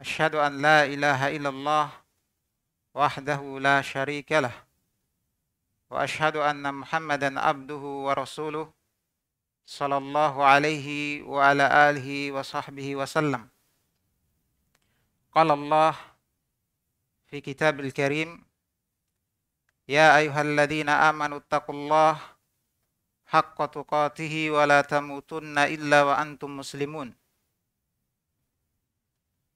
أشهد أن لا إله إلا الله وحده لا شريك له وأشهد أن محمدا عبده ورسوله صلى الله عليه وعلى آله وصحبه وسلم قال الله في كتاب الكريم يا أيها الذين آمنوا اتقوا الله حق تقاته ولا تموتن إلا وأنتم مسلمون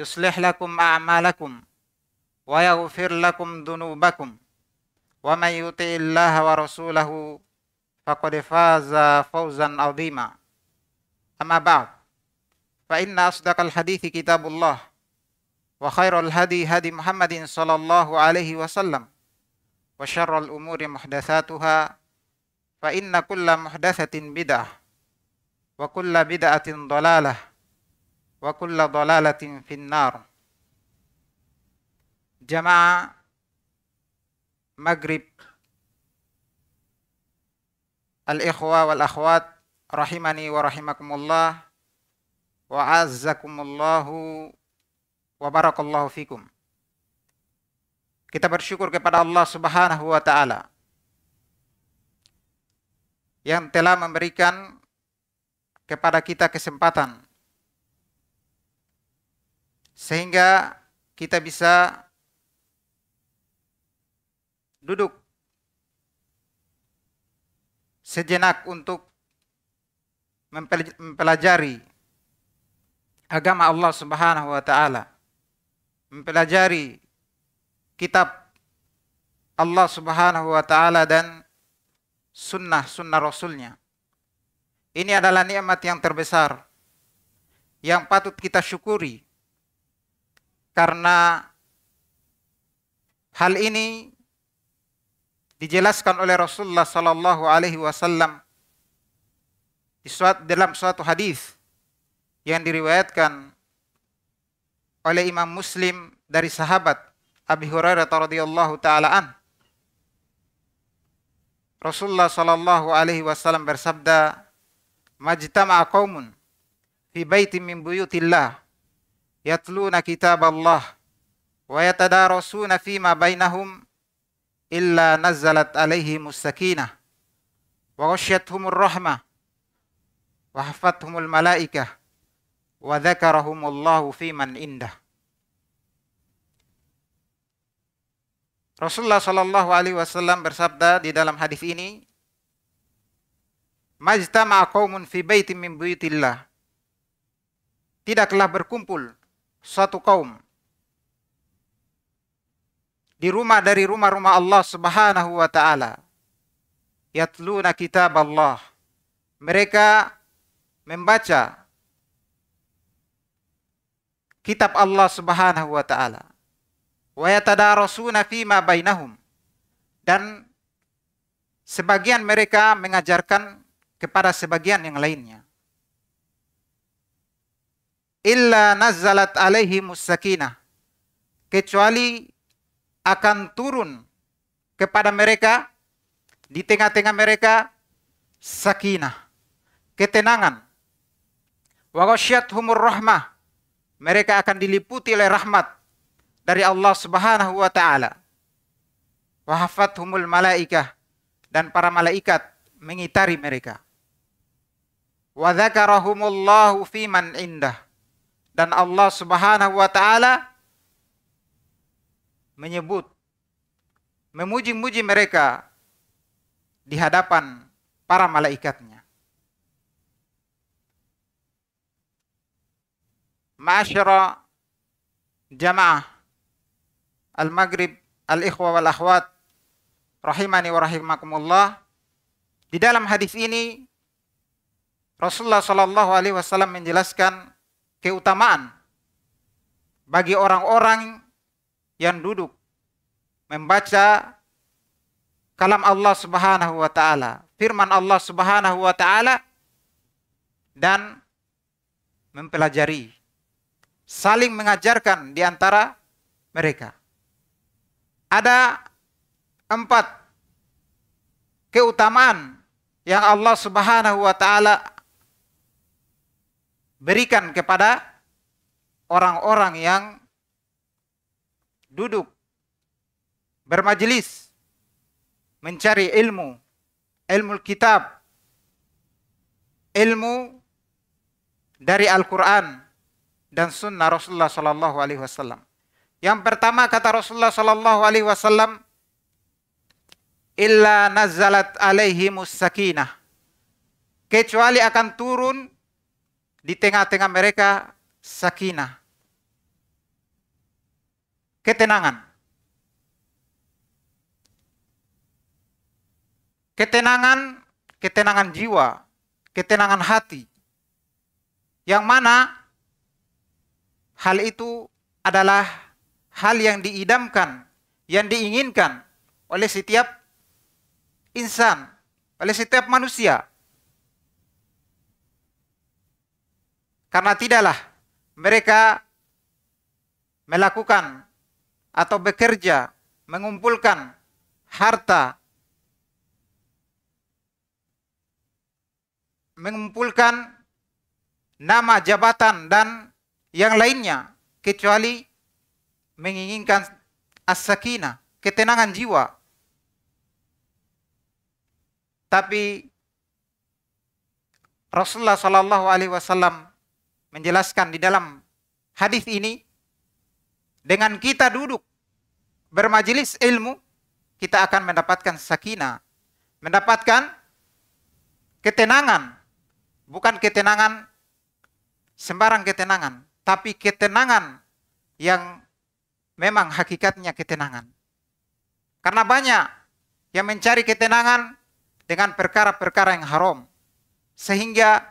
يصلح لكم أعمالكم ويغفر لكم ذنوبكم ومن يطع الله ورسوله فقد فاز فوزا عظيما أما بعد فإن أصدق الحديث كتاب الله وخير الهدي هدي محمد صلى الله عليه وسلم وشر الأمور محدثاتها فإن كل محدثة بدعة وكل بدعة ضلالة wa kulla dalalatin finnar jamaah maghrib al-ikhwa wal-akhwat rahimani wa rahimakumullah wa azzakumullahu wa barakallahu fikum kita bersyukur kepada Allah subhanahu wa ta'ala yang telah memberikan kepada kita kesempatan sehingga kita bisa duduk sejenak untuk mempelajari agama Allah Subhanahu wa taala. Mempelajari kitab Allah Subhanahu wa taala dan sunnah-sunnah Rasulnya. Ini adalah nikmat yang terbesar yang patut kita syukuri karena hal ini dijelaskan oleh Rasulullah sallallahu alaihi wasallam di dalam suatu hadis yang diriwayatkan oleh Imam Muslim dari sahabat Abi Hurairah radhiyallahu taala an Rasulullah sallallahu alaihi wasallam bersabda majtama'a qaumun fi baitin min buyutillah يتلون كتاب الله ويتدارسون فيما بينهم إلا نزلت عليهم السكينة وغشيتهم الرحمة وحفتهم الملائكة وذكرهم الله في من عنده Rasulullah Shallallahu Alaihi Wasallam bersabda di dalam hadis ini, "Majtama kaumun fi baitin min buyutillah." Tidaklah berkumpul suatu kaum di rumah dari rumah-rumah Allah Subhanahu wa taala yatluna kitab Allah mereka membaca kitab Allah Subhanahu wa taala wa yatadarasuna fima bainahum dan sebagian mereka mengajarkan kepada sebagian yang lainnya illa nazalat alaihi musakinah kecuali akan turun kepada mereka di tengah-tengah mereka sakinah ketenangan humur rahmah mereka akan diliputi oleh rahmat dari Allah Subhanahu wa taala humul malaikah dan para malaikat mengitari mereka wa dzakarahumullahu fi man indah dan Allah Subhanahu wa taala menyebut memuji-muji mereka di hadapan para malaikatnya. Ma'asyara jamaah Al-Maghrib Al-Ikhwa wal Akhwat rahimani wa rahimakumullah di dalam hadis ini Rasulullah Shallallahu alaihi wasallam menjelaskan keutamaan bagi orang-orang yang duduk membaca kalam Allah Subhanahu wa taala, firman Allah Subhanahu wa taala dan mempelajari saling mengajarkan di antara mereka. Ada empat keutamaan yang Allah Subhanahu wa taala berikan kepada orang-orang yang duduk bermajelis mencari ilmu ilmu kitab ilmu dari Al-Qur'an dan sunnah Rasulullah sallallahu alaihi wasallam yang pertama kata Rasulullah sallallahu alaihi wasallam illa nazalat alaihi musakinah kecuali akan turun di tengah-tengah mereka sakinah, ketenangan. Ketenangan, ketenangan jiwa, ketenangan hati. Yang mana hal itu adalah hal yang diidamkan, yang diinginkan oleh setiap insan, oleh setiap manusia. Karena tidaklah mereka melakukan atau bekerja mengumpulkan harta mengumpulkan nama jabatan dan yang lainnya kecuali menginginkan as ketenangan jiwa. Tapi Rasulullah Shallallahu alaihi wasallam menjelaskan di dalam hadis ini dengan kita duduk bermajelis ilmu kita akan mendapatkan sakinah, mendapatkan ketenangan, bukan ketenangan sembarang ketenangan, tapi ketenangan yang memang hakikatnya ketenangan. Karena banyak yang mencari ketenangan dengan perkara-perkara yang haram. Sehingga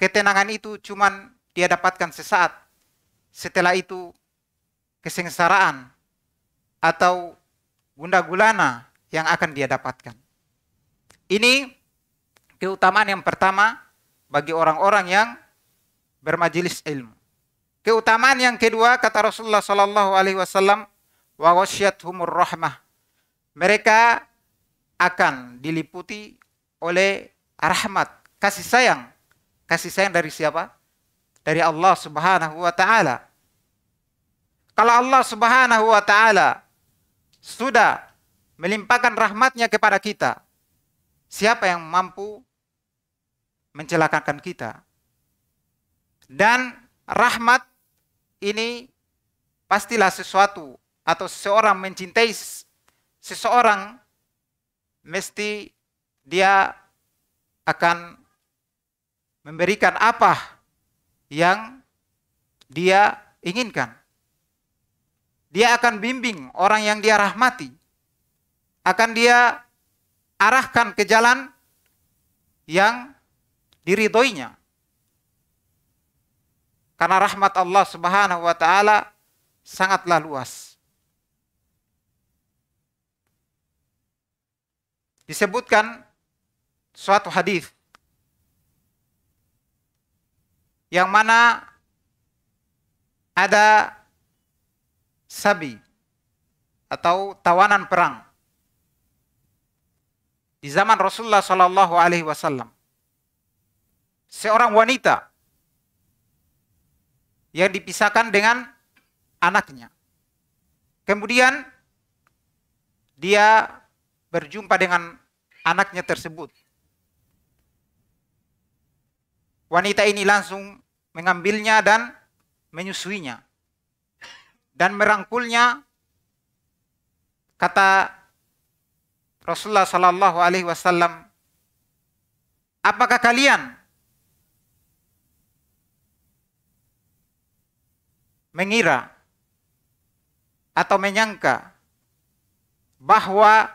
Ketenangan itu cuman dia dapatkan sesaat. Setelah itu kesengsaraan atau bunda gulana yang akan dia dapatkan. Ini keutamaan yang pertama bagi orang-orang yang bermajelis ilmu. Keutamaan yang kedua kata Rasulullah Shallallahu Alaihi Wasallam, wa humur rahmah. Mereka akan diliputi oleh rahmat kasih sayang Kasih sayang dari siapa? Dari Allah Subhanahu wa taala. Kalau Allah Subhanahu wa taala sudah melimpahkan rahmatnya kepada kita, siapa yang mampu mencelakakan kita? Dan rahmat ini pastilah sesuatu atau seseorang mencintai seseorang mesti dia akan memberikan apa yang dia inginkan. Dia akan bimbing orang yang dia rahmati. Akan dia arahkan ke jalan yang diridhoinya. Karena rahmat Allah Subhanahu wa taala sangatlah luas. Disebutkan suatu hadis yang mana ada sabi atau tawanan perang di zaman Rasulullah Shallallahu Alaihi Wasallam seorang wanita yang dipisahkan dengan anaknya kemudian dia berjumpa dengan anaknya tersebut wanita ini langsung mengambilnya dan menyusuinya dan merangkulnya kata Rasulullah Sallallahu Alaihi Wasallam apakah kalian mengira atau menyangka bahwa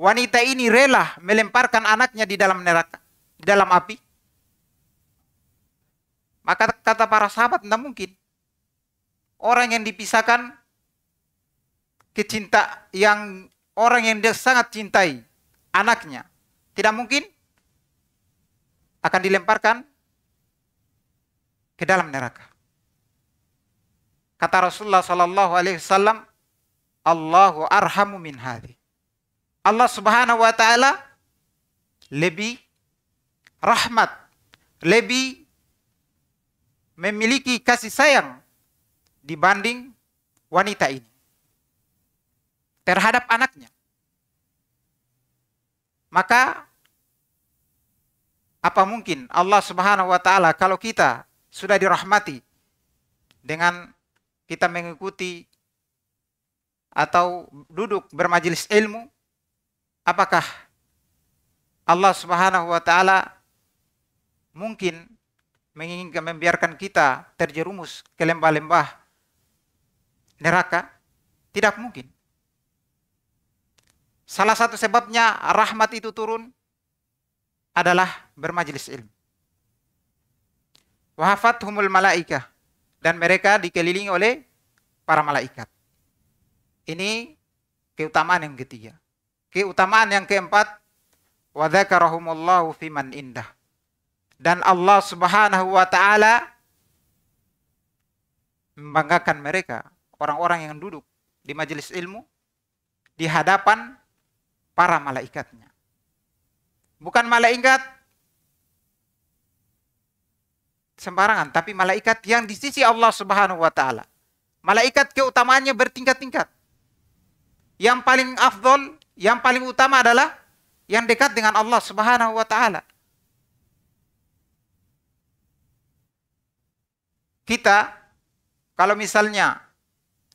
wanita ini rela melemparkan anaknya di dalam neraka di dalam api maka kata para sahabat tidak mungkin. Orang yang dipisahkan kecinta yang orang yang dia sangat cintai anaknya tidak mungkin akan dilemparkan ke dalam neraka. Kata Rasulullah Sallallahu Alaihi Wasallam, Allahu arhamu min hadi. Allah Subhanahu Wa Taala lebih rahmat, lebih memiliki kasih sayang dibanding wanita ini terhadap anaknya. Maka apa mungkin Allah Subhanahu wa taala kalau kita sudah dirahmati dengan kita mengikuti atau duduk bermajelis ilmu apakah Allah Subhanahu wa taala mungkin menginginkan membiarkan kita terjerumus ke lembah-lembah neraka? Tidak mungkin. Salah satu sebabnya rahmat itu turun adalah bermajelis ilmu. Wahafat humul malaikah dan mereka dikelilingi oleh para malaikat. Ini keutamaan yang ketiga. Keutamaan yang keempat, wa fiman indah dan Allah Subhanahu wa taala membanggakan mereka, orang-orang yang duduk di majelis ilmu di hadapan para malaikatnya. Bukan malaikat sembarangan, tapi malaikat yang di sisi Allah Subhanahu wa taala. Malaikat keutamaannya bertingkat-tingkat. Yang paling afdol, yang paling utama adalah yang dekat dengan Allah Subhanahu wa taala kita kalau misalnya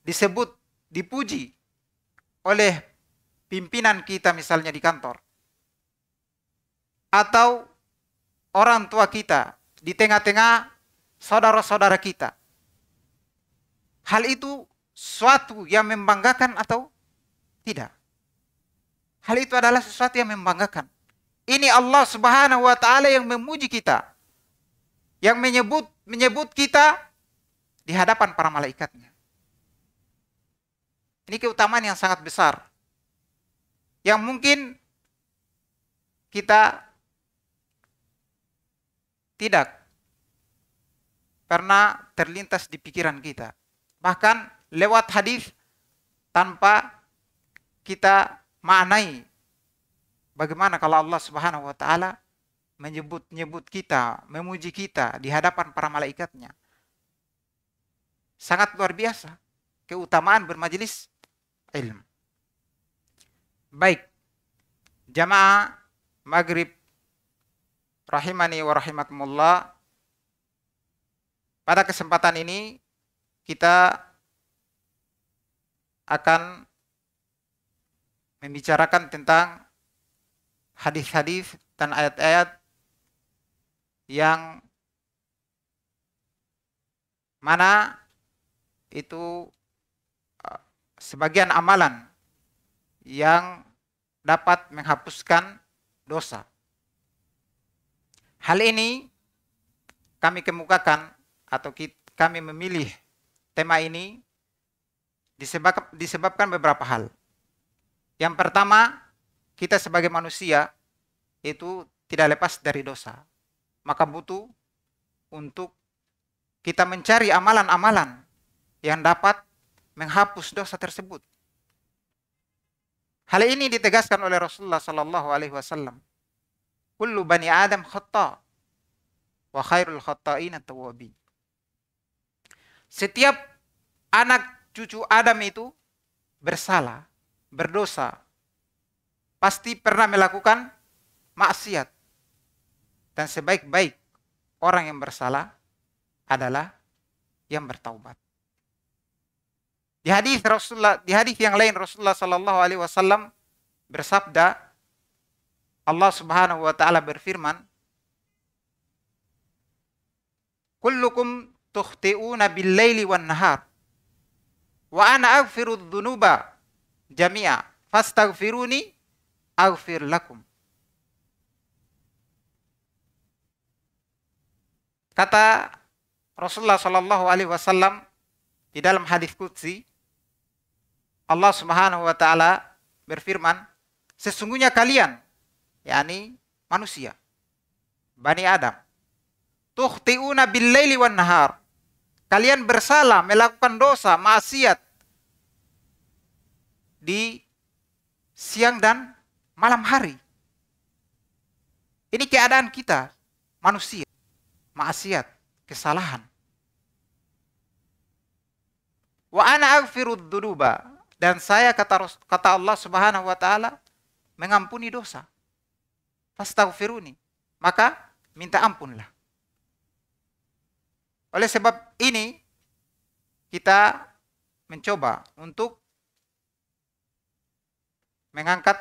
disebut dipuji oleh pimpinan kita misalnya di kantor atau orang tua kita di tengah-tengah saudara-saudara kita hal itu suatu yang membanggakan atau tidak hal itu adalah sesuatu yang membanggakan ini Allah Subhanahu wa taala yang memuji kita yang menyebut menyebut kita di hadapan para malaikatnya. Ini keutamaan yang sangat besar. Yang mungkin kita tidak pernah terlintas di pikiran kita. Bahkan lewat hadis tanpa kita maknai bagaimana kalau Allah Subhanahu wa taala menyebut-nyebut kita, memuji kita di hadapan para malaikatnya. Sangat luar biasa keutamaan bermajelis ilmu. Baik, jamaah maghrib rahimani wa rahimakumullah. Pada kesempatan ini kita akan membicarakan tentang hadis-hadis dan ayat-ayat yang mana itu eh, sebagian amalan yang dapat menghapuskan dosa. Hal ini kami kemukakan atau kami memilih tema ini disebabkan beberapa hal. Yang pertama, kita sebagai manusia itu tidak lepas dari dosa maka butuh untuk kita mencari amalan-amalan yang dapat menghapus dosa tersebut. Hal ini ditegaskan oleh Rasulullah Sallallahu Alaihi Wasallam. Kullu bani Adam khutta, wa khairul Setiap anak cucu Adam itu bersalah, berdosa, pasti pernah melakukan maksiat. Dan sebaik-baik orang yang bersalah adalah yang bertaubat. Di hadis Rasulullah, di hadis yang lain Rasulullah Shallallahu Alaihi Wasallam bersabda, Allah Subhanahu Wa Taala berfirman, "Kullukum tukhti'una bil-laili wa nahar, wa ana aghfiru dzunuba jami'a, fastaghfiruni aghfir lakum." Kata Rasulullah Shallallahu Alaihi Wasallam di dalam hadis Qudsi, Allah Subhanahu Wa Taala berfirman, sesungguhnya kalian, yakni manusia, bani Adam, tuhtiuna billaili wan nahar. Kalian bersalah melakukan dosa, maksiat di siang dan malam hari. Ini keadaan kita, manusia maksiat, kesalahan. Wa ana dan saya kata kata Allah Subhanahu wa taala mengampuni dosa. Fastaghfiruni. Maka minta ampunlah. Oleh sebab ini kita mencoba untuk mengangkat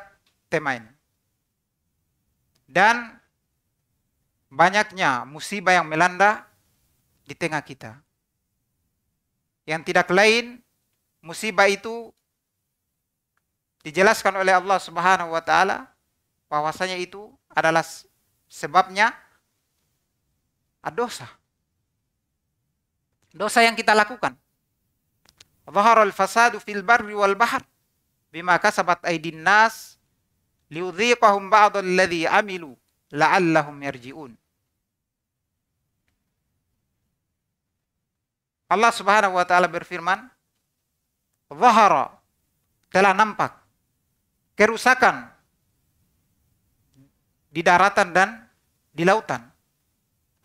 tema ini. Dan banyaknya musibah yang melanda di tengah kita. Yang tidak lain musibah itu dijelaskan oleh Allah Subhanahu wa taala bahwasanya itu adalah sebabnya dosa. Dosa yang kita lakukan. Zaharul fasadu fil barri wal bahr bima kasabat aidin nas liudhiqahum ba'd alladhi amilu la'allahum yarji'un. Allah Subhanahu wa taala berfirman, "Zahara" telah nampak kerusakan di daratan dan di lautan.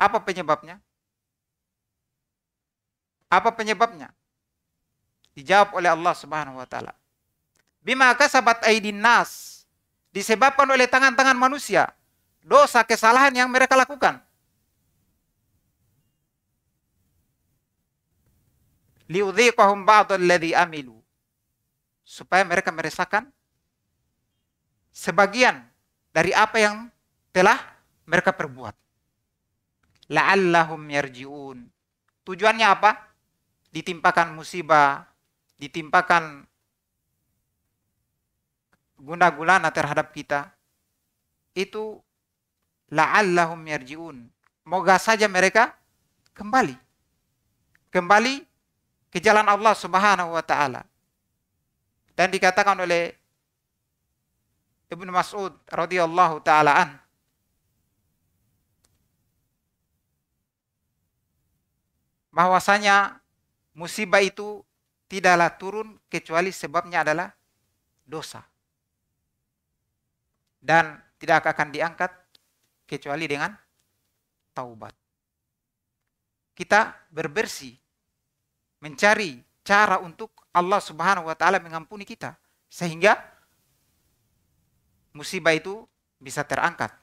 Apa penyebabnya? Apa penyebabnya? Dijawab oleh Allah Subhanahu wa taala. Bima kasabat aidin nas disebabkan oleh tangan-tangan manusia dosa kesalahan yang mereka lakukan. liudhiqahum ladzi amilu supaya mereka merasakan sebagian dari apa yang telah mereka perbuat. La'allahum yarji'un. Tujuannya apa? Ditimpakan musibah, ditimpakan guna gulana terhadap kita. Itu la'allahum yarji'un. Moga saja mereka kembali. Kembali ke jalan Allah Subhanahu wa taala. Dan dikatakan oleh Ibnu Mas'ud radhiyallahu taala an bahwasanya musibah itu tidaklah turun kecuali sebabnya adalah dosa. Dan tidak akan diangkat kecuali dengan taubat. Kita berbersih mencari cara untuk Allah Subhanahu wa taala mengampuni kita sehingga musibah itu bisa terangkat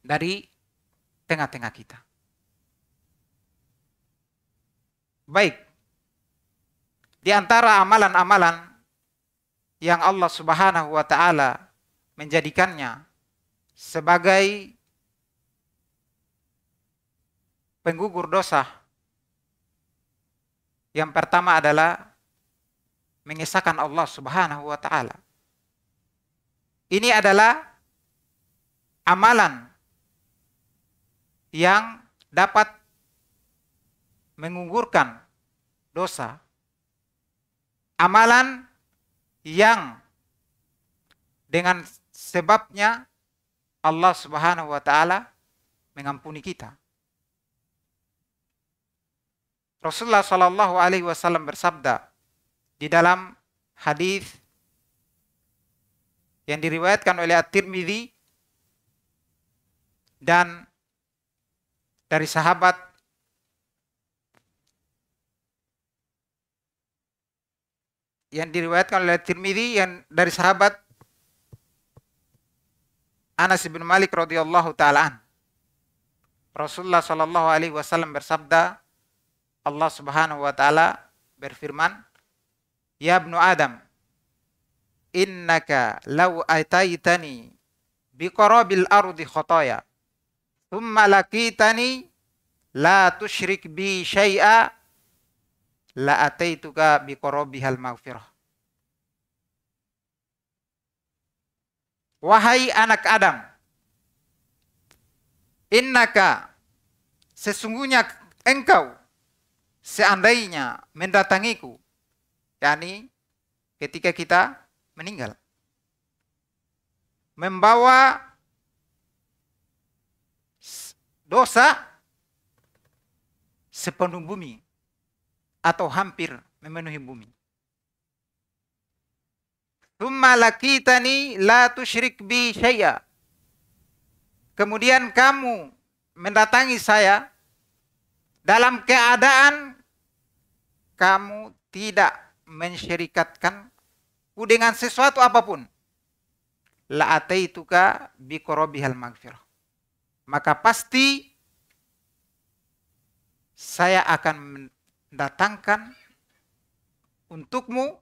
dari tengah-tengah kita. Baik. Di antara amalan-amalan yang Allah Subhanahu wa taala menjadikannya sebagai penggugur dosa yang pertama adalah mengisahkan Allah Subhanahu wa taala. Ini adalah amalan yang dapat mengugurkan dosa. Amalan yang dengan sebabnya Allah Subhanahu wa taala mengampuni kita. Rasulullah Shallallahu Alaihi Wasallam bersabda di dalam hadis yang diriwayatkan oleh At-Tirmidzi dan dari sahabat yang diriwayatkan oleh Tirmidzi yang dari sahabat Anas bin Malik radhiyallahu taala Rasulullah shallallahu alaihi wasallam bersabda Allah Subhanahu wa taala berfirman, "Ya Ibnu Adam, innaka law ataitani biqarabil ardi khotoya, thumma laqitani la tusyrik bi syai'a la ataituka biqarabihal maghfirah." Wahai anak Adam, innaka sesungguhnya engkau seandainya mendatangiku, yakni ketika kita meninggal, membawa dosa sepenuh bumi atau hampir memenuhi bumi. la tusyrik bi syai'a. Kemudian kamu mendatangi saya dalam keadaan kamu tidak mensyirikatkan ku dengan sesuatu apapun, la ataituka bi qarabihal magfirah. Maka pasti saya akan mendatangkan untukmu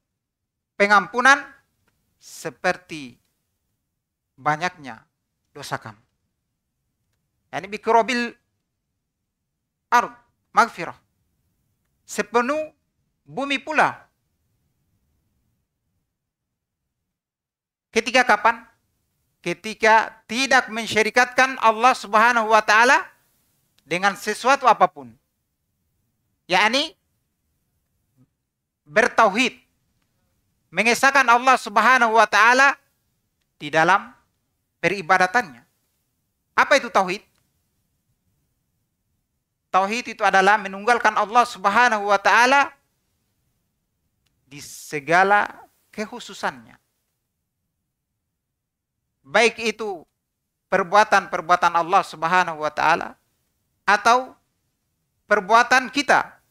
pengampunan seperti banyaknya dosa kamu. Yani bikrobil arud, magfirah. Sepenuh bumi pula. Ketika kapan? Ketika tidak mensyirikatkan Allah Subhanahu wa taala dengan sesuatu apapun. Yakni bertauhid. Mengesahkan Allah Subhanahu wa taala di dalam peribadatannya. Apa itu tauhid? Tauhid itu adalah menunggalkan Allah Subhanahu wa taala di segala kehususannya Baik itu perbuatan-perbuatan Allah Subhanahu wa taala atau perbuatan kita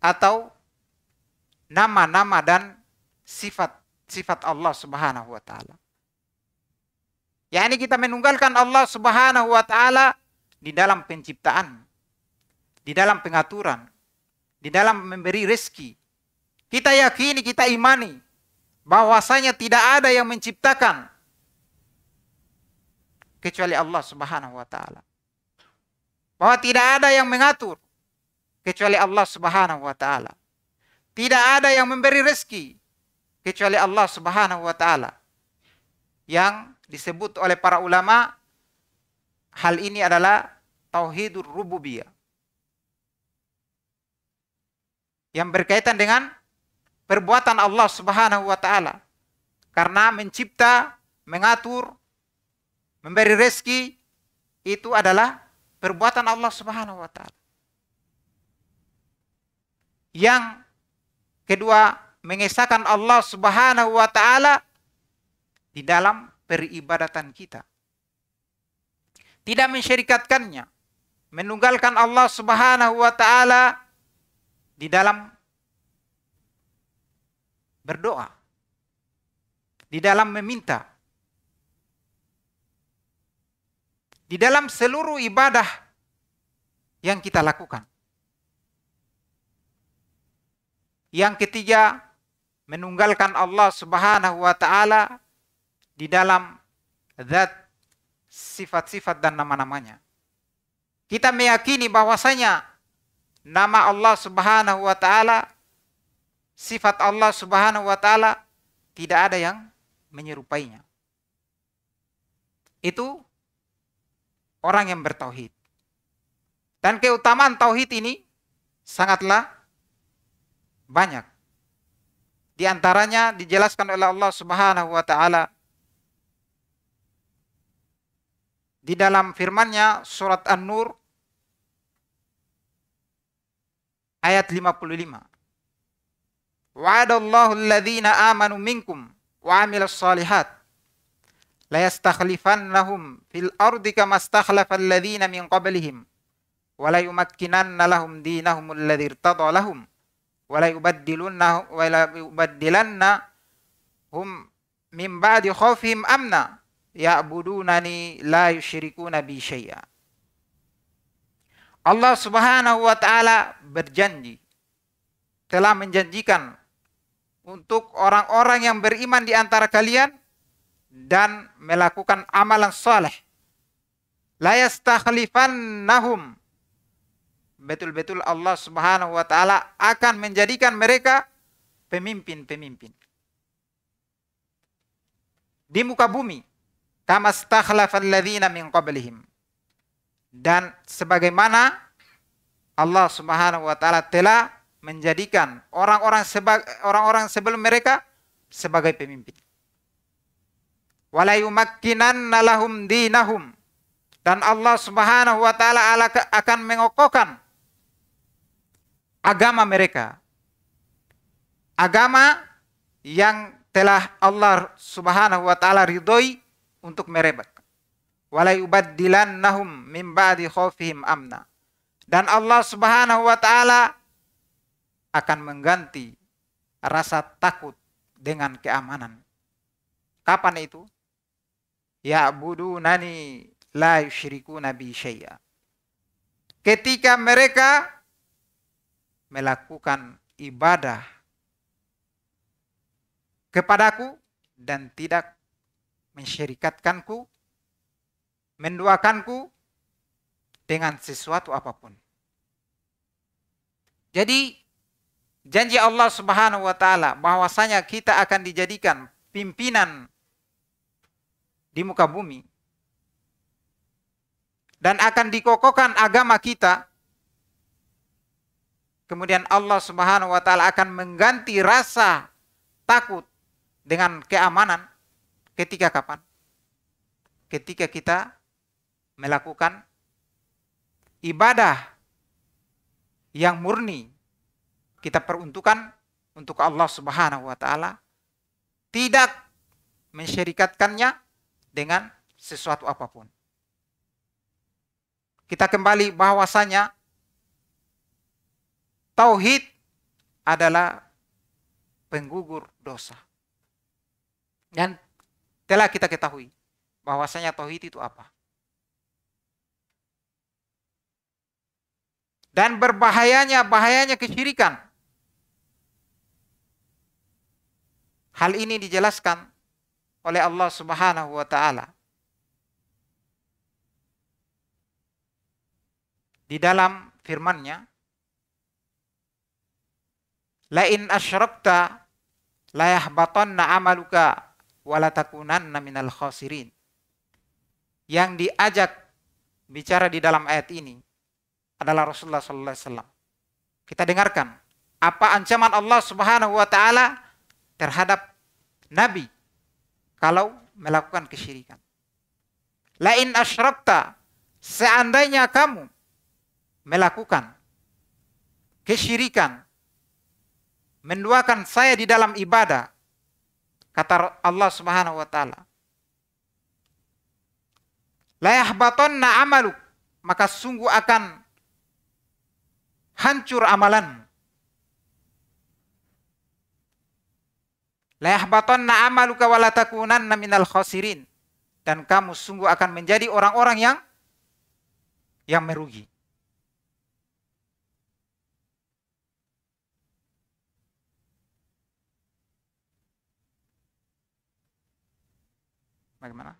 atau nama-nama dan sifat-sifat Allah Subhanahu wa taala. yakni kita menunggalkan Allah Subhanahu wa taala di dalam penciptaan, di dalam pengaturan, di dalam memberi rezeki. Kita yakini, kita imani bahwasanya tidak ada yang menciptakan kecuali Allah Subhanahu wa taala. Bahwa tidak ada yang mengatur kecuali Allah Subhanahu wa taala. Tidak ada yang memberi rezeki kecuali Allah Subhanahu wa taala. Yang disebut oleh para ulama hal ini adalah tauhidur rububiyah. yang berkaitan dengan perbuatan Allah Subhanahu wa taala. Karena mencipta, mengatur, memberi rezeki itu adalah perbuatan Allah Subhanahu wa taala. Yang kedua, mengesahkan Allah Subhanahu wa taala di dalam peribadatan kita. Tidak mensyirikatkannya, menunggalkan Allah Subhanahu wa taala di dalam berdoa, di dalam meminta, di dalam seluruh ibadah yang kita lakukan. Yang ketiga, menunggalkan Allah Subhanahu wa taala di dalam zat sifat-sifat dan nama-namanya. Kita meyakini bahwasanya nama Allah Subhanahu wa taala, sifat Allah Subhanahu wa taala tidak ada yang menyerupainya. Itu orang yang bertauhid. Dan keutamaan tauhid ini sangatlah banyak. Di antaranya dijelaskan oleh Allah Subhanahu wa taala di dalam firman-Nya surat An-Nur ayat 55. Wa'adallahu alladhina amanu minkum wa amilus salihat la yastakhlifannahum fil ardi kama stakhlafal ladhina min qablihim wa la yumakkinanna lahum dinahum alladhi irtada lahum wa la yubaddilunna wa la yubaddilanna hum min ba'di khawfihim amna ya'budunani la yushrikuna bi syai'a Allah Subhanahu wa taala berjanji telah menjanjikan untuk orang-orang yang beriman di antara kalian dan melakukan amalan saleh La nahum. Betul-betul Allah subhanahu wa ta'ala akan menjadikan mereka pemimpin-pemimpin. Di muka bumi. Kama stakhlafal ladhina min qablihim dan sebagaimana Allah Subhanahu wa taala telah menjadikan orang-orang orang orang sebelum mereka sebagai pemimpin. Walayumakkinanna lahum dinahum dan Allah Subhanahu wa taala akan mengokohkan agama mereka. Agama yang telah Allah Subhanahu wa taala ridhoi untuk mereka walayubaddilannahum min ba'di khaufihim amna. Dan Allah Subhanahu wa taala akan mengganti rasa takut dengan keamanan. Kapan itu? ya nani la yusyrikuna Nabi syai'a. Ketika mereka melakukan ibadah kepadaku dan tidak mensyirikatkanku mendoakanku dengan sesuatu apapun. Jadi janji Allah Subhanahu wa taala bahwasanya kita akan dijadikan pimpinan di muka bumi dan akan dikokokkan agama kita. Kemudian Allah Subhanahu wa taala akan mengganti rasa takut dengan keamanan ketika kapan? Ketika kita melakukan ibadah yang murni kita peruntukkan untuk Allah Subhanahu wa taala tidak mensyirikatkannya dengan sesuatu apapun. Kita kembali bahwasanya tauhid adalah penggugur dosa. Dan telah kita ketahui bahwasanya tauhid itu apa? Dan berbahayanya, bahayanya kesyirikan. Hal ini dijelaskan oleh Allah Subhanahu wa taala. Di dalam firman-Nya, "Lain asyrakta la yahbatanna 'amaluka wa la takunanna minal khasirin." Yang diajak bicara di dalam ayat ini adalah Rasulullah sallallahu alaihi wasallam. Kita dengarkan apa ancaman Allah Subhanahu wa taala terhadap nabi kalau melakukan kesyirikan. Lain asyrabta seandainya kamu melakukan kesyirikan menduakan saya di dalam ibadah kata Allah Subhanahu wa taala la yahbatanna amaluk maka sungguh akan hancur amalan. Layahbatanna amaluka amalu takunanna minal khasirin. Dan kamu sungguh akan menjadi orang-orang yang yang merugi. Bagaimana?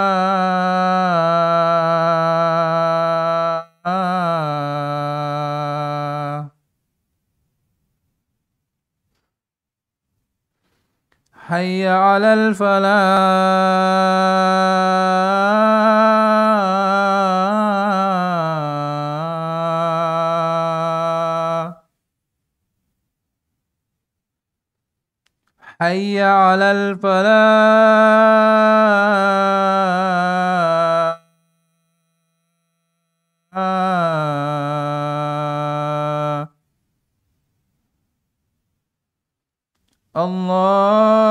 حي على الفلاح حي على الفلاح الله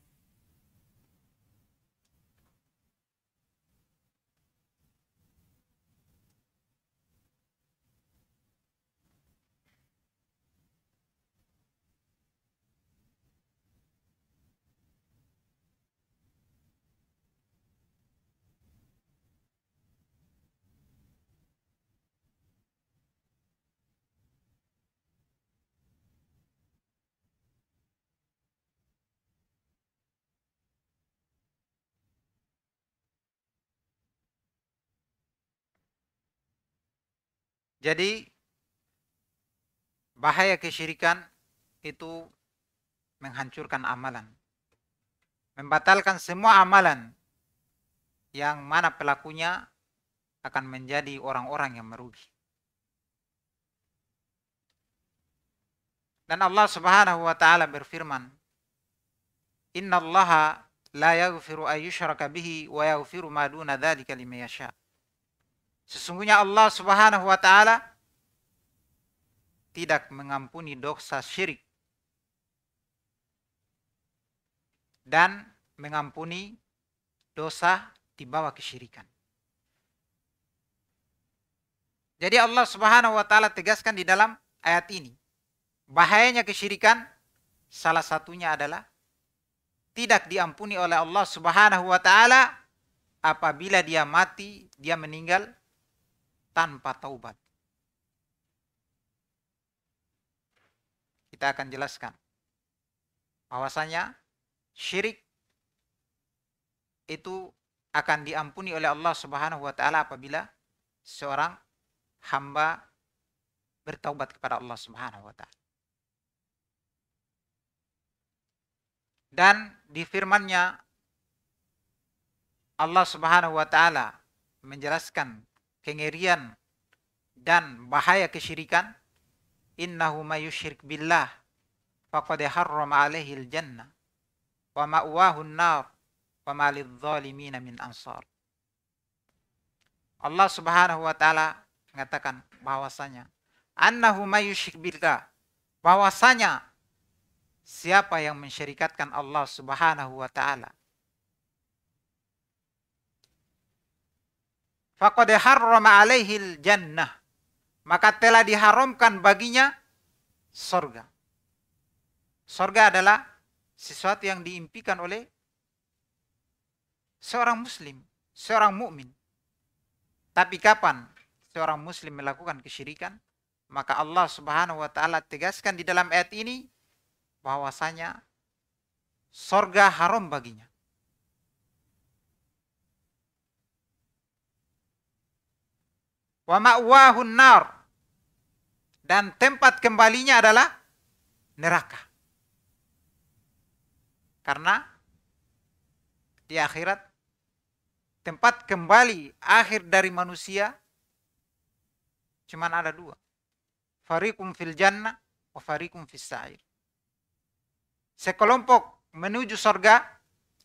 Jadi bahaya kesyirikan itu menghancurkan amalan. Membatalkan semua amalan yang mana pelakunya akan menjadi orang-orang yang merugi. Dan Allah Subhanahu wa taala berfirman, "Inna Allah la yaghfiru ayyushraka bihi wa yaghfiru ma duna dzalika liman yasha." Sesungguhnya Allah Subhanahu wa taala tidak mengampuni dosa syirik dan mengampuni dosa di bawah kesyirikan. Jadi Allah Subhanahu wa taala tegaskan di dalam ayat ini bahayanya kesyirikan salah satunya adalah tidak diampuni oleh Allah Subhanahu wa taala apabila dia mati, dia meninggal tanpa taubat. Kita akan jelaskan bahwasanya syirik itu akan diampuni oleh Allah Subhanahu wa taala apabila seorang hamba bertaubat kepada Allah Subhanahu wa taala. Dan di firman-Nya Allah Subhanahu wa taala menjelaskan kengerian, dan bahaya kesyirikan, innahu mayushrik billah, faqad harram alaihi aljanna wa ma'wahu nar, wa ma lidzalimina min ansar. Allah Subhanahu wa taala mengatakan bahwasanya annahu mayushrik billah bahwasanya siapa yang mensyirikatkan Allah Subhanahu wa taala faqad harrama jannah. Maka telah diharamkan baginya sorga. Sorga adalah sesuatu yang diimpikan oleh seorang muslim, seorang mukmin. Tapi kapan seorang muslim melakukan kesyirikan, maka Allah Subhanahu wa taala tegaskan di dalam ayat ini bahwasanya sorga haram baginya. Wa ma'wahun nar. Dan tempat kembalinya adalah neraka. Karena di akhirat tempat kembali akhir dari manusia cuman ada dua. Farikum fil jannah wa farikum fis sa'ir. Sekelompok menuju surga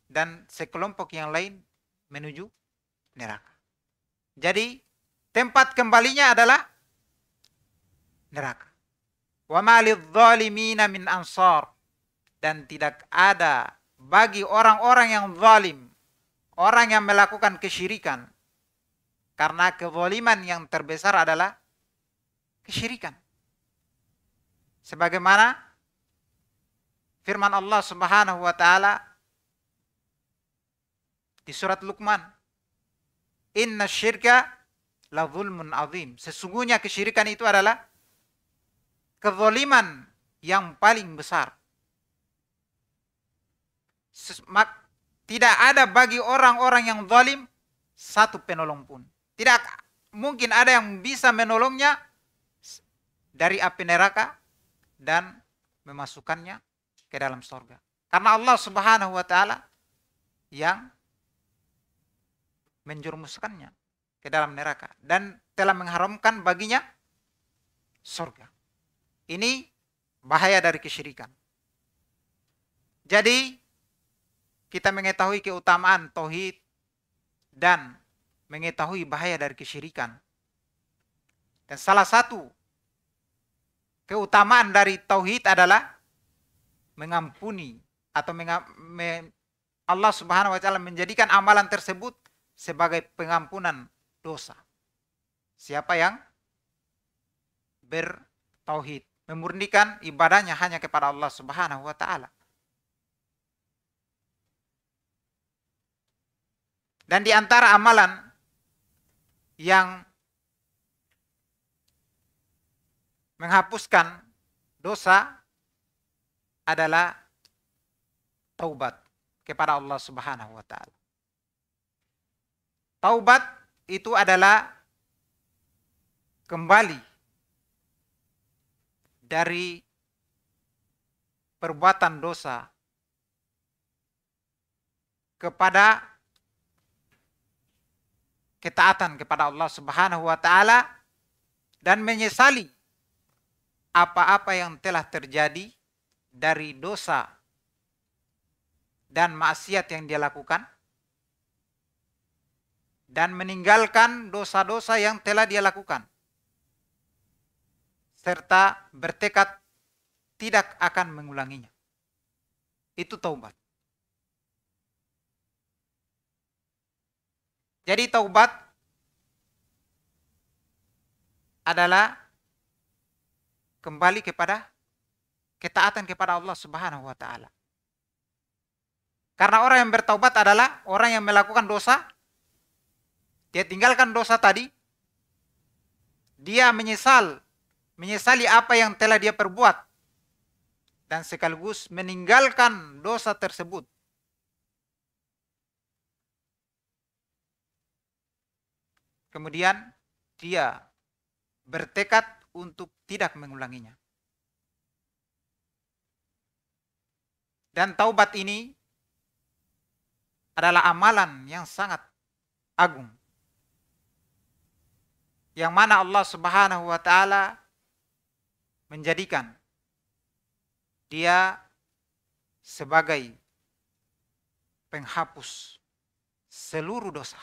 dan sekelompok yang lain menuju neraka. Jadi Tempat kembalinya adalah neraka. Wa malidzalimin min ansar. Dan tidak ada bagi orang-orang yang zalim, orang yang melakukan kesyirikan. Karena kezaliman yang terbesar adalah kesyirikan. Sebagaimana firman Allah Subhanahu wa taala di surat Luqman, "Inna syirka la zulmun azim. Sesungguhnya kesyirikan itu adalah kezaliman yang paling besar. Tidak ada bagi orang-orang yang zalim satu penolong pun. Tidak mungkin ada yang bisa menolongnya dari api neraka dan memasukkannya ke dalam sorga. Karena Allah subhanahu wa ta'ala yang menjurmuskannya ke dalam neraka dan telah mengharamkan baginya surga. Ini bahaya dari kesyirikan. Jadi kita mengetahui keutamaan tauhid dan mengetahui bahaya dari kesyirikan. Dan salah satu keutamaan dari tauhid adalah mengampuni atau mengam, Allah Subhanahu wa taala menjadikan amalan tersebut sebagai pengampunan dosa. Siapa yang bertauhid, memurnikan ibadahnya hanya kepada Allah Subhanahu wa taala. Dan di antara amalan yang menghapuskan dosa adalah taubat kepada Allah Subhanahu wa taala. Taubat itu adalah kembali dari perbuatan dosa kepada ketaatan kepada Allah Subhanahu wa taala dan menyesali apa-apa yang telah terjadi dari dosa dan maksiat yang dia lakukan dan meninggalkan dosa-dosa yang telah dia lakukan serta bertekad tidak akan mengulanginya. Itu taubat. Jadi taubat adalah kembali kepada ketaatan kepada Allah Subhanahu wa taala. Karena orang yang bertaubat adalah orang yang melakukan dosa dia tinggalkan dosa tadi. Dia menyesal, menyesali apa yang telah dia perbuat dan sekaligus meninggalkan dosa tersebut. Kemudian dia bertekad untuk tidak mengulanginya. Dan taubat ini adalah amalan yang sangat agung yang mana Allah Subhanahu wa taala menjadikan dia sebagai penghapus seluruh dosa.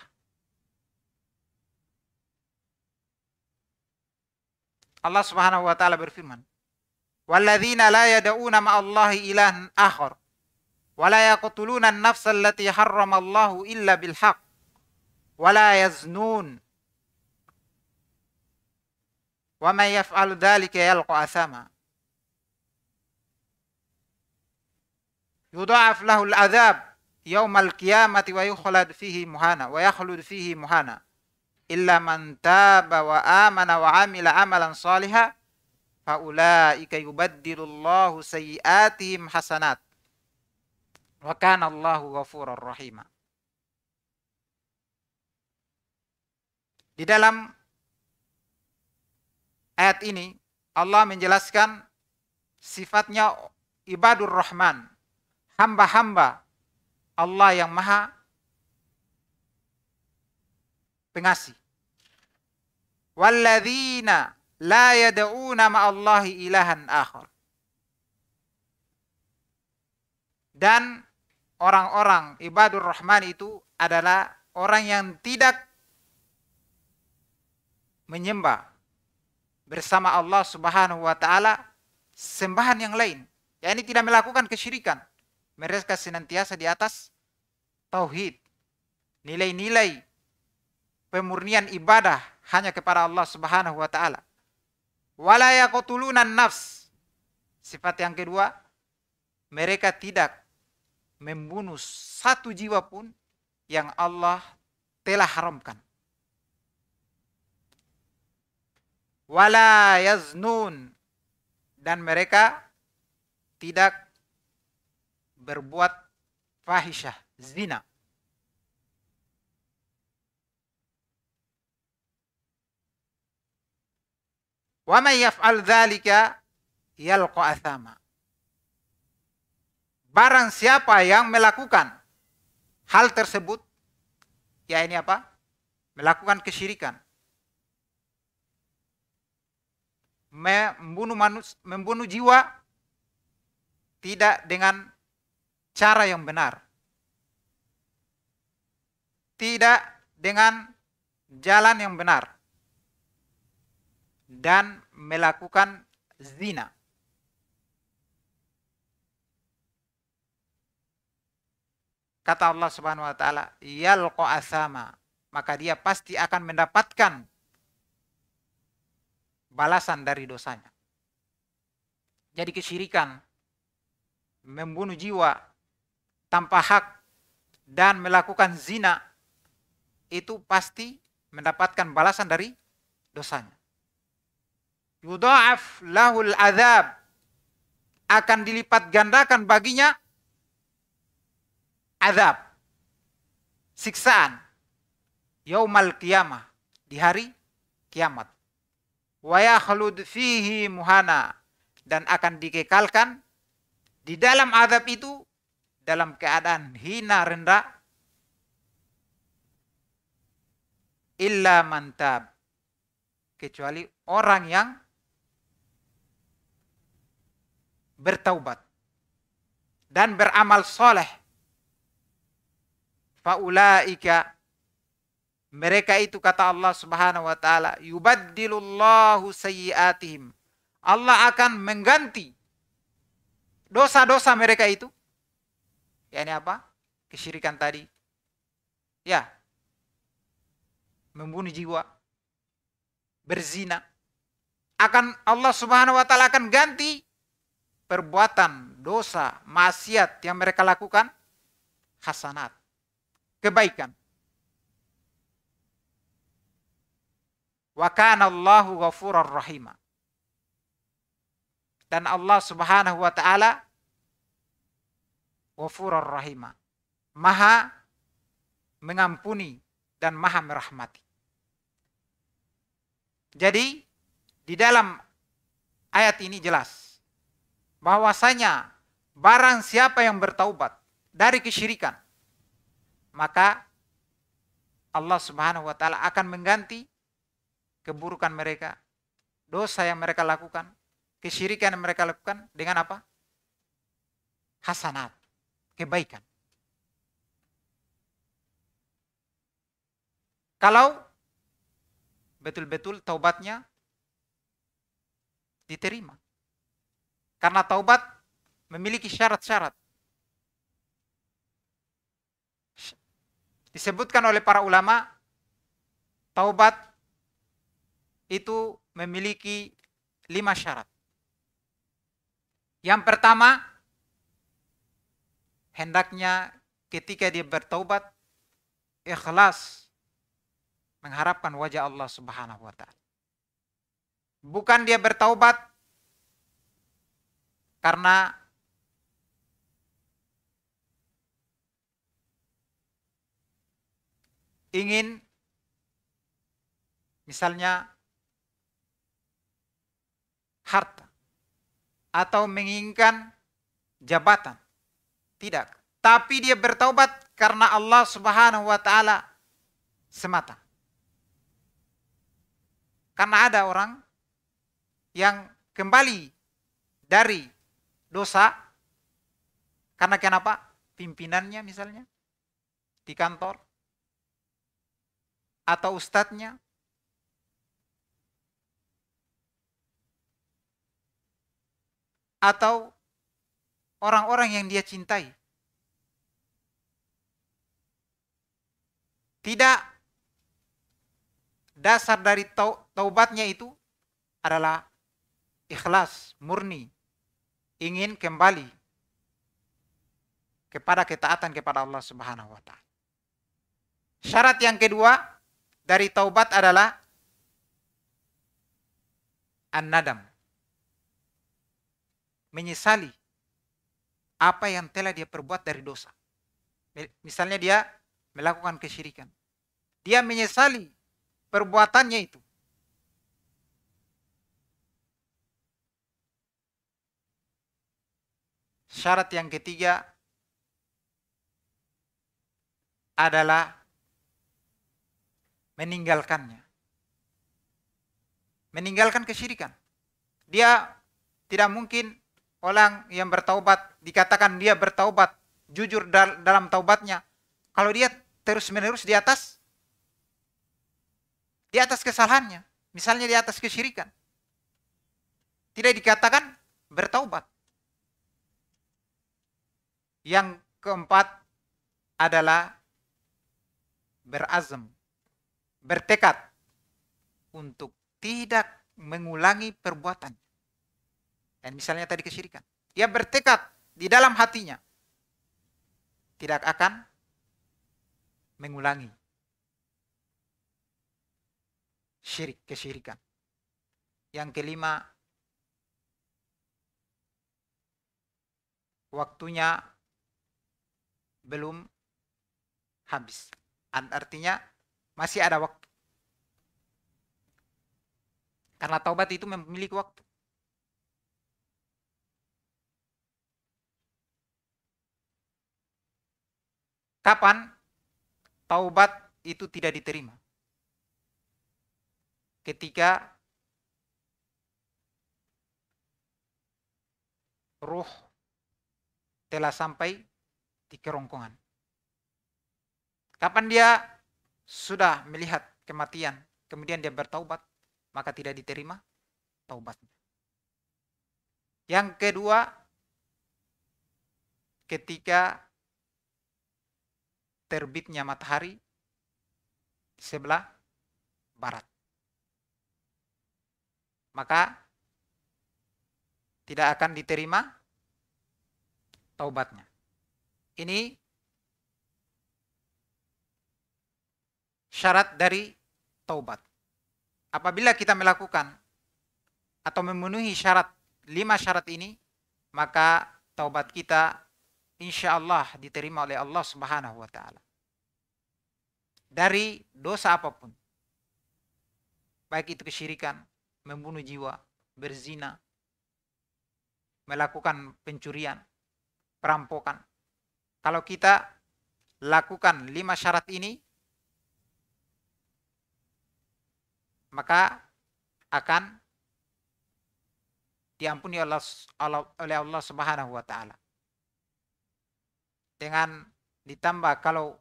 Allah Subhanahu wa taala berfirman, "Walladzina la yad'una ma'allahi ilahan akhar wa la yaqtuluna an-nafsa allati harramallahu illa bil haqq wa la yaznun ومن يفعل ذلك يلقى أثاما يضاعف له العذاب يوم القيامة ويخلد فيه مهانا ويخلد فيه مهانا إلا من تاب وآمن وعمل عملا صالحا فأولئك يبدل الله سيئاتهم حسنات وكان الله غفورا رحيما di dalam ayat ini Allah menjelaskan sifatnya ibadur rahman, hamba-hamba Allah yang maha pengasih. Walladzina la yad'una ma'allahi ilahan akhar. Dan orang-orang ibadur rahman itu adalah orang yang tidak menyembah bersama Allah Subhanahu wa taala sembahan yang lain. Ya ini tidak melakukan kesyirikan. Mereka senantiasa di atas tauhid. Nilai-nilai pemurnian ibadah hanya kepada Allah Subhanahu wa taala. Wala yaqtuluna nafs. Sifat yang kedua, mereka tidak membunuh satu jiwa pun yang Allah telah haramkan. wala yaznun dan mereka tidak berbuat fahisyah zina wa may yaf'al dzalika yalqa athama barang siapa yang melakukan hal tersebut ya ini apa melakukan kesyirikan membunuh manus, membunuh jiwa tidak dengan cara yang benar. Tidak dengan jalan yang benar. Dan melakukan zina. Kata Allah Subhanahu wa taala, yalqa asama, maka dia pasti akan mendapatkan balasan dari dosanya. Jadi kesyirikan membunuh jiwa tanpa hak dan melakukan zina itu pasti mendapatkan balasan dari dosanya. Yudha'af lahul azab akan dilipat gandakan baginya azab siksaan yaumal kiamah di hari kiamat wayahlud fihi muhana dan akan dikekalkan di dalam azab itu dalam keadaan hina rendah illa mantab kecuali orang yang bertaubat dan beramal soleh faulaika mereka itu kata Allah Subhanahu wa taala, yubaddilullahu sayyiatihim. Allah akan mengganti dosa-dosa mereka itu. Ya ini apa? Kesyirikan tadi. Ya. Membunuh jiwa. Berzina. Akan Allah Subhanahu wa taala akan ganti perbuatan, dosa, maksiat yang mereka lakukan hasanat. Kebaikan Wa kana Allahu ghafurar rahima. Dan Allah Subhanahu wa taala ghafurar rahima. Maha mengampuni dan maha merahmati. Jadi di dalam ayat ini jelas bahwasanya barang siapa yang bertaubat dari kesyirikan maka Allah Subhanahu wa taala akan mengganti keburukan mereka, dosa yang mereka lakukan, kesyirikan yang mereka lakukan dengan apa? Hasanat, kebaikan. Kalau betul-betul taubatnya diterima. Karena taubat memiliki syarat-syarat. Disebutkan oleh para ulama, taubat itu memiliki lima syarat. Yang pertama, hendaknya ketika dia bertaubat, ikhlas mengharapkan wajah Allah Subhanahu wa taala. Bukan dia bertaubat karena ingin misalnya harta atau menginginkan jabatan. Tidak. Tapi dia bertaubat karena Allah Subhanahu wa taala semata. Karena ada orang yang kembali dari dosa karena kenapa? Pimpinannya misalnya di kantor atau ustadznya atau orang-orang yang dia cintai. Tidak dasar dari taubatnya itu adalah ikhlas, murni, ingin kembali kepada ketaatan kepada Allah Subhanahu wa taala. Syarat yang kedua dari taubat adalah an-nadam menyesali apa yang telah dia perbuat dari dosa. Misalnya dia melakukan kesyirikan. Dia menyesali perbuatannya itu. Syarat yang ketiga adalah meninggalkannya. Meninggalkan kesyirikan. Dia tidak mungkin orang yang bertaubat dikatakan dia bertaubat jujur dal dalam taubatnya kalau dia terus menerus di atas di atas kesalahannya misalnya di atas kesyirikan tidak dikatakan bertaubat yang keempat adalah berazam bertekad untuk tidak mengulangi perbuatannya dan misalnya tadi kesyirikan. Dia bertekad di dalam hatinya. Tidak akan mengulangi syirik, kesyirikan. Yang kelima, waktunya belum habis. Artinya masih ada waktu. Karena taubat itu memiliki waktu. Kapan taubat itu tidak diterima? Ketika ruh telah sampai di kerongkongan. Kapan dia sudah melihat kematian, kemudian dia bertaubat, maka tidak diterima taubat. Yang kedua, ketika terbitnya matahari sebelah barat. Maka tidak akan diterima taubatnya. Ini syarat dari taubat. Apabila kita melakukan atau memenuhi syarat lima syarat ini, maka taubat kita insya Allah diterima oleh Allah Subhanahu wa taala dari dosa apapun. Baik itu kesyirikan, membunuh jiwa, berzina, melakukan pencurian, perampokan. Kalau kita lakukan lima syarat ini, maka akan diampuni oleh Allah Subhanahu wa taala. Dengan ditambah kalau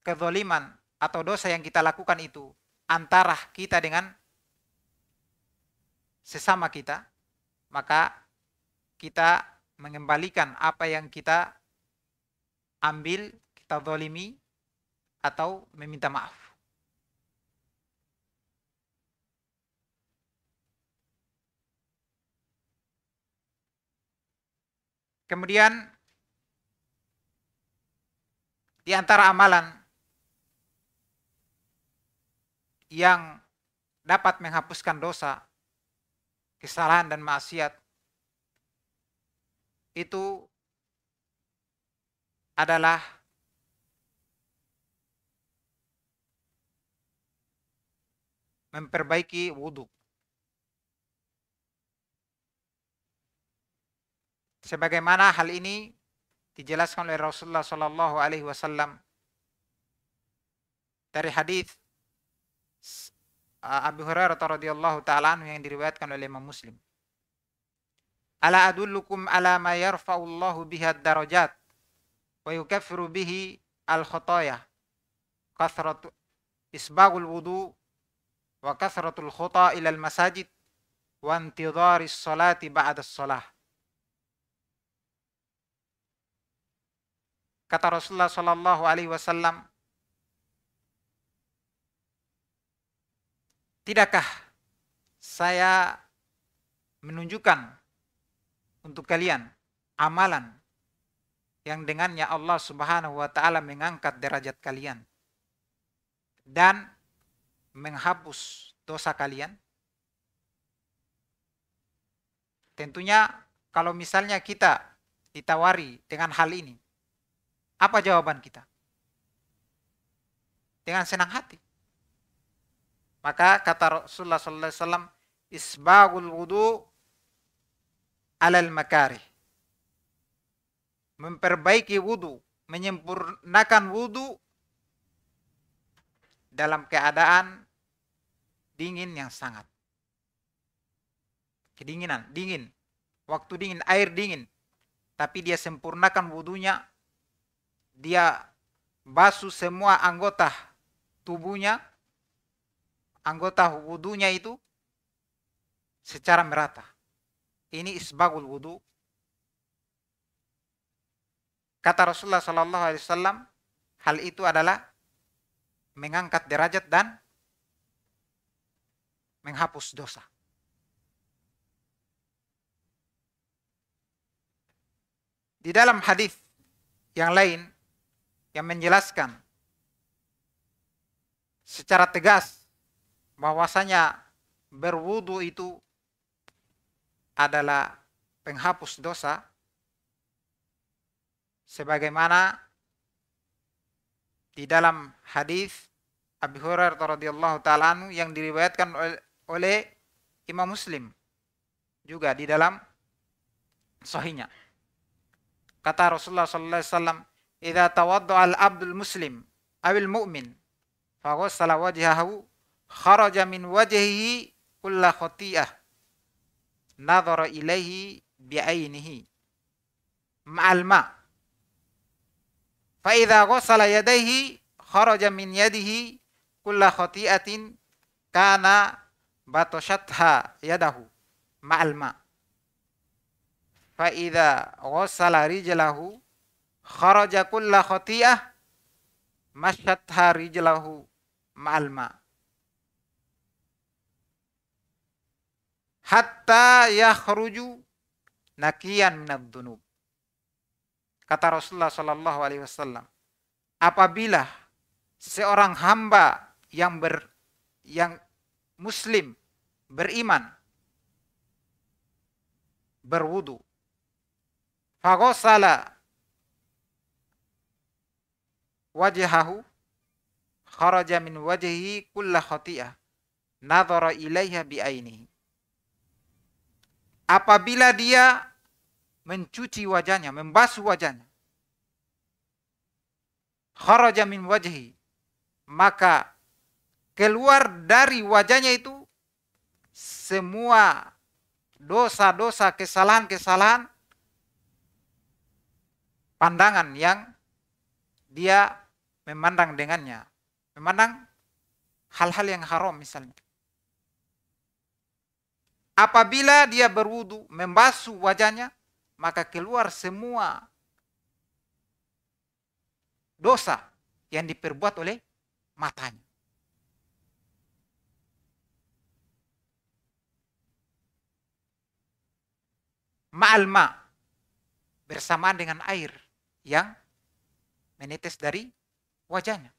kezoliman atau dosa yang kita lakukan itu antara kita dengan sesama kita, maka kita mengembalikan apa yang kita ambil, kita zalimi atau meminta maaf. Kemudian di antara amalan yang dapat menghapuskan dosa, kesalahan dan maksiat itu adalah memperbaiki wudhu. Sebagaimana hal ini dijelaskan oleh Rasulullah Shallallahu Alaihi Wasallam dari hadis Eh, Abu Hurairah radhiyallahu taala yang diriwayatkan oleh Imam Muslim. Ala adullukum ala ma yarfa'u Allahu biha darajat wa yukaffiru bihi al khotaya kasratu isbagul wudu wa kasratul khota ila al masajid wa intidhari salati ba'da salah kata Rasulullah sallallahu alaihi wasallam Tidakkah saya menunjukkan untuk kalian amalan yang dengannya Allah Subhanahu wa taala mengangkat derajat kalian dan menghapus dosa kalian? Tentunya kalau misalnya kita ditawari dengan hal ini, apa jawaban kita? Dengan senang hati. Maka kata Rasulullah sallallahu alaihi wasallam isbagul wudu alal makari. Memperbaiki wudu, menyempurnakan wudu dalam keadaan dingin yang sangat. Kedinginan, dingin. Waktu dingin, air dingin. Tapi dia sempurnakan wudunya. Dia basuh semua anggota tubuhnya anggota wudhunya itu secara merata. Ini isbagul wudhu. Kata Rasulullah Sallallahu Alaihi Wasallam, hal itu adalah mengangkat derajat dan menghapus dosa. Di dalam hadis yang lain yang menjelaskan secara tegas bahwasanya berwudu itu adalah penghapus dosa sebagaimana di dalam hadis Abi Hurairah radhiyallahu taala yang diriwayatkan oleh Imam Muslim juga di dalam sahihnya. Kata Rasulullah sallallahu alaihi wasallam, "Idza tawadda al-abdul muslim awil mu'min fa ghassala wajhahu خرج من وجهه كل خطيئة نظر إليه بعينه مع الماء فإذا غسل يديه خرج من يده كل خطيئة كان بطشتها يده مع الماء فإذا غسل رجله خرج كل خطيئة مشتها رجله مع الماء hatta yakhruju nakian minad dunub. Kata Rasulullah Shallallahu alaihi wasallam, apabila seorang hamba yang ber yang muslim beriman berwudu fagosala wajahu, kharaja min wajhi kulla khati'ah nadhara ilaiha ainihi apabila dia mencuci wajahnya, membasuh wajahnya. Kharaja min wajhi. Maka keluar dari wajahnya itu semua dosa-dosa, kesalahan-kesalahan pandangan yang dia memandang dengannya. Memandang hal-hal yang haram misalnya. Apabila dia berwudu, membasuh wajahnya, maka keluar semua dosa yang diperbuat oleh matanya. Ma'alma bersamaan dengan air yang menetes dari wajahnya.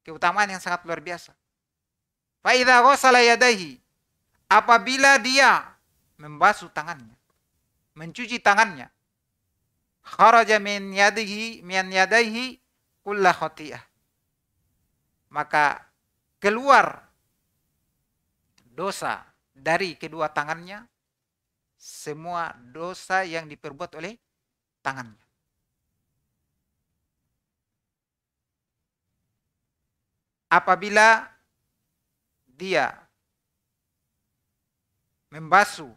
Keutamaan yang sangat luar biasa. Faidah ghasala yadaihi. Apabila dia membasuh tangannya, mencuci tangannya, kharaja min yadihi min yadaihi kulla khotiyah. Maka keluar dosa dari kedua tangannya semua dosa yang diperbuat oleh tangannya. Apabila dia membasuh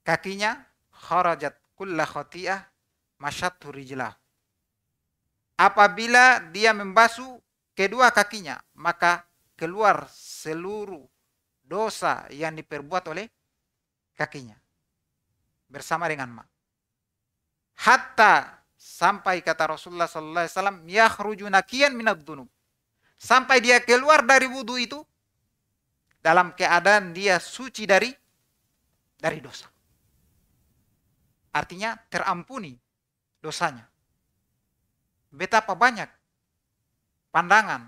kakinya kharajat kulla khati'ah masyathu rijlah. Apabila dia membasuh kedua kakinya, maka keluar seluruh dosa yang diperbuat oleh kakinya bersama dengan ma. Hatta sampai kata Rasulullah sallallahu alaihi wasallam yakhruju nakian minad Sampai dia keluar dari wudhu itu dalam keadaan dia suci dari dari dosa. Artinya terampuni dosanya. Betapa banyak pandangan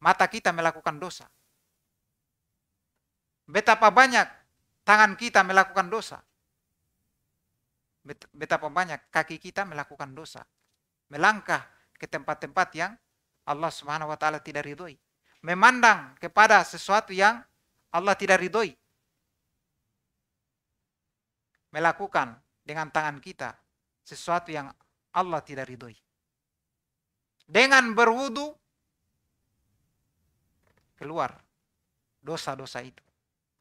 mata kita melakukan dosa. Betapa banyak tangan kita melakukan dosa. Betapa banyak kaki kita melakukan dosa. Melangkah ke tempat-tempat yang Allah Subhanahu wa taala tidak ridhoi memandang kepada sesuatu yang Allah tidak ridhoi. Melakukan dengan tangan kita sesuatu yang Allah tidak ridhoi. Dengan berwudu keluar dosa-dosa itu.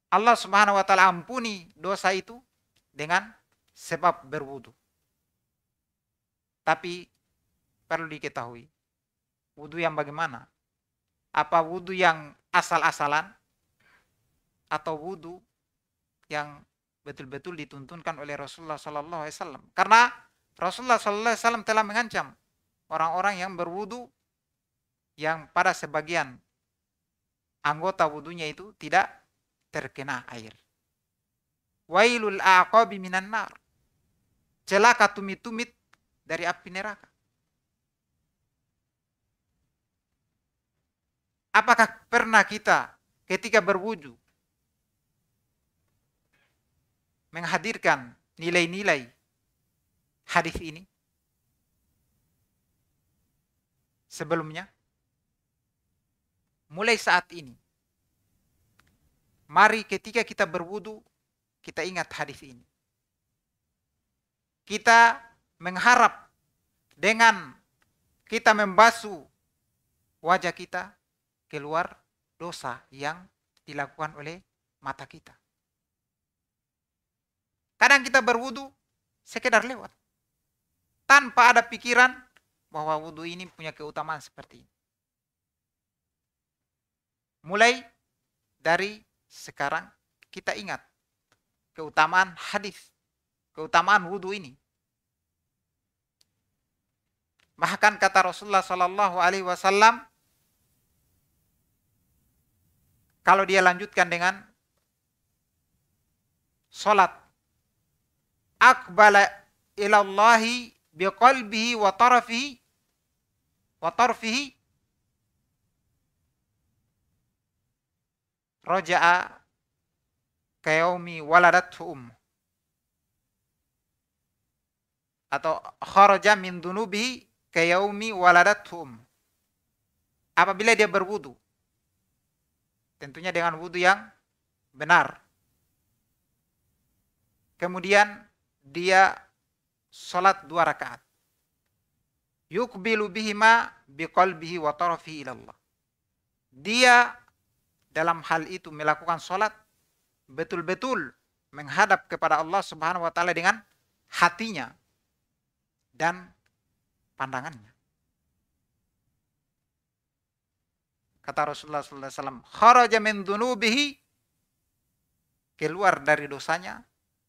Allah Subhanahu wa taala ampuni dosa itu dengan sebab berwudu. Tapi perlu diketahui wudu yang bagaimana? apa wudhu yang asal-asalan atau wudhu yang betul-betul dituntunkan oleh Rasulullah Sallallahu Alaihi Wasallam. Karena Rasulullah Sallallahu Alaihi Wasallam telah mengancam orang-orang yang berwudhu yang pada sebagian anggota wudhunya itu tidak terkena air. Wailul aqabi minan nar. Celaka tumit-tumit dari api neraka. Apakah pernah kita ketika berwudu menghadirkan nilai-nilai hadis ini sebelumnya? Mulai saat ini, mari ketika kita berwudu, kita ingat hadis ini. Kita mengharap dengan kita membasuh wajah kita, keluar dosa yang dilakukan oleh mata kita. Kadang kita berwudu sekedar lewat. Tanpa ada pikiran bahwa wudu ini punya keutamaan seperti ini. Mulai dari sekarang kita ingat keutamaan hadis, keutamaan wudu ini. Bahkan kata Rasulullah Shallallahu Alaihi Wasallam, Kalau dia lanjutkan dengan salat akbala ilallahi biqalbihi wa tarafihi wa tarfihi raja'a kayaumi waladathu ummu atau kharaja min dunubi kayaumi waladathu um. Apabila dia berwudu Tentunya dengan wudhu yang benar. Kemudian dia sholat dua rakaat. Yukbilu bihima biqalbihi wa tarafihi ilallah. Dia dalam hal itu melakukan sholat betul-betul menghadap kepada Allah Subhanahu wa taala dengan hatinya dan pandangannya. Kata Rasulullah Sallallahu Wasallam Kharaja min dunubihi, keluar dari dosanya,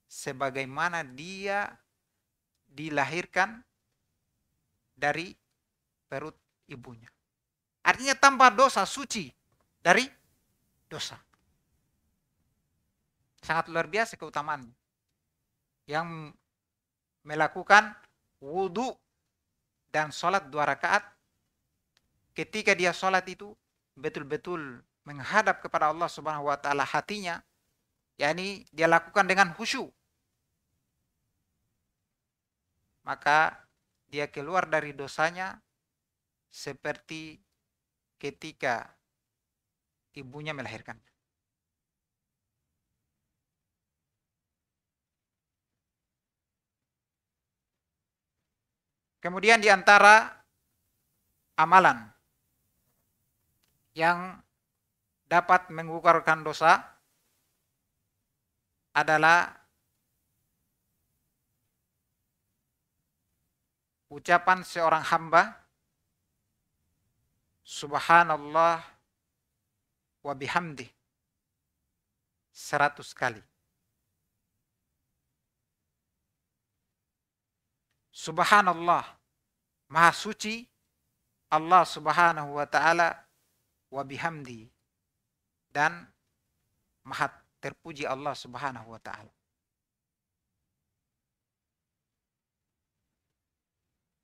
sebagaimana dia dilahirkan dari perut ibunya. Artinya tanpa dosa, suci dari dosa. Sangat luar biasa keutamaan yang melakukan wudhu dan sholat dua rakaat ketika dia sholat itu betul-betul menghadap kepada Allah Subhanahu wa taala hatinya yakni dia lakukan dengan khusyuk maka dia keluar dari dosanya seperti ketika ibunya melahirkan Kemudian di antara amalan yang dapat mengukurkan dosa adalah ucapan seorang hamba subhanallah wa bihamdi seratus kali subhanallah maha suci Allah subhanahu wa ta'ala wabihamdi dan mahat terpuji Allah Subhanahu wa taala.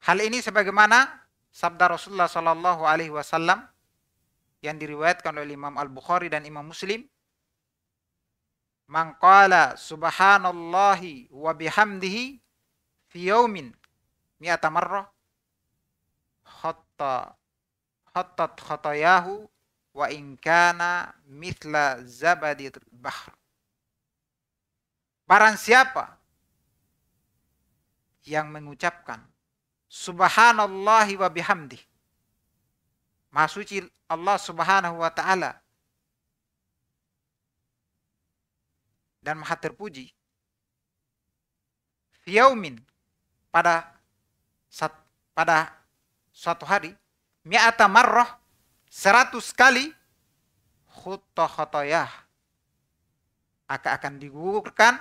Hal ini sebagaimana sabda Rasulullah Shallallahu alaihi wasallam yang diriwayatkan oleh Imam Al-Bukhari dan Imam Muslim Mangkala subhanallahi wa bihamdihi fi yaumin mi'ata marrah hatta hatta khatayahu wa in kana mithla zabadil bahr. Barang siapa yang mengucapkan subhanallah wa bihamdi. Maha Allah Subhanahu wa taala dan maha terpuji. Fiyaumin pada pada suatu hari mi'ata marrah seratus kali khutoh khutoyah akan akan digugurkan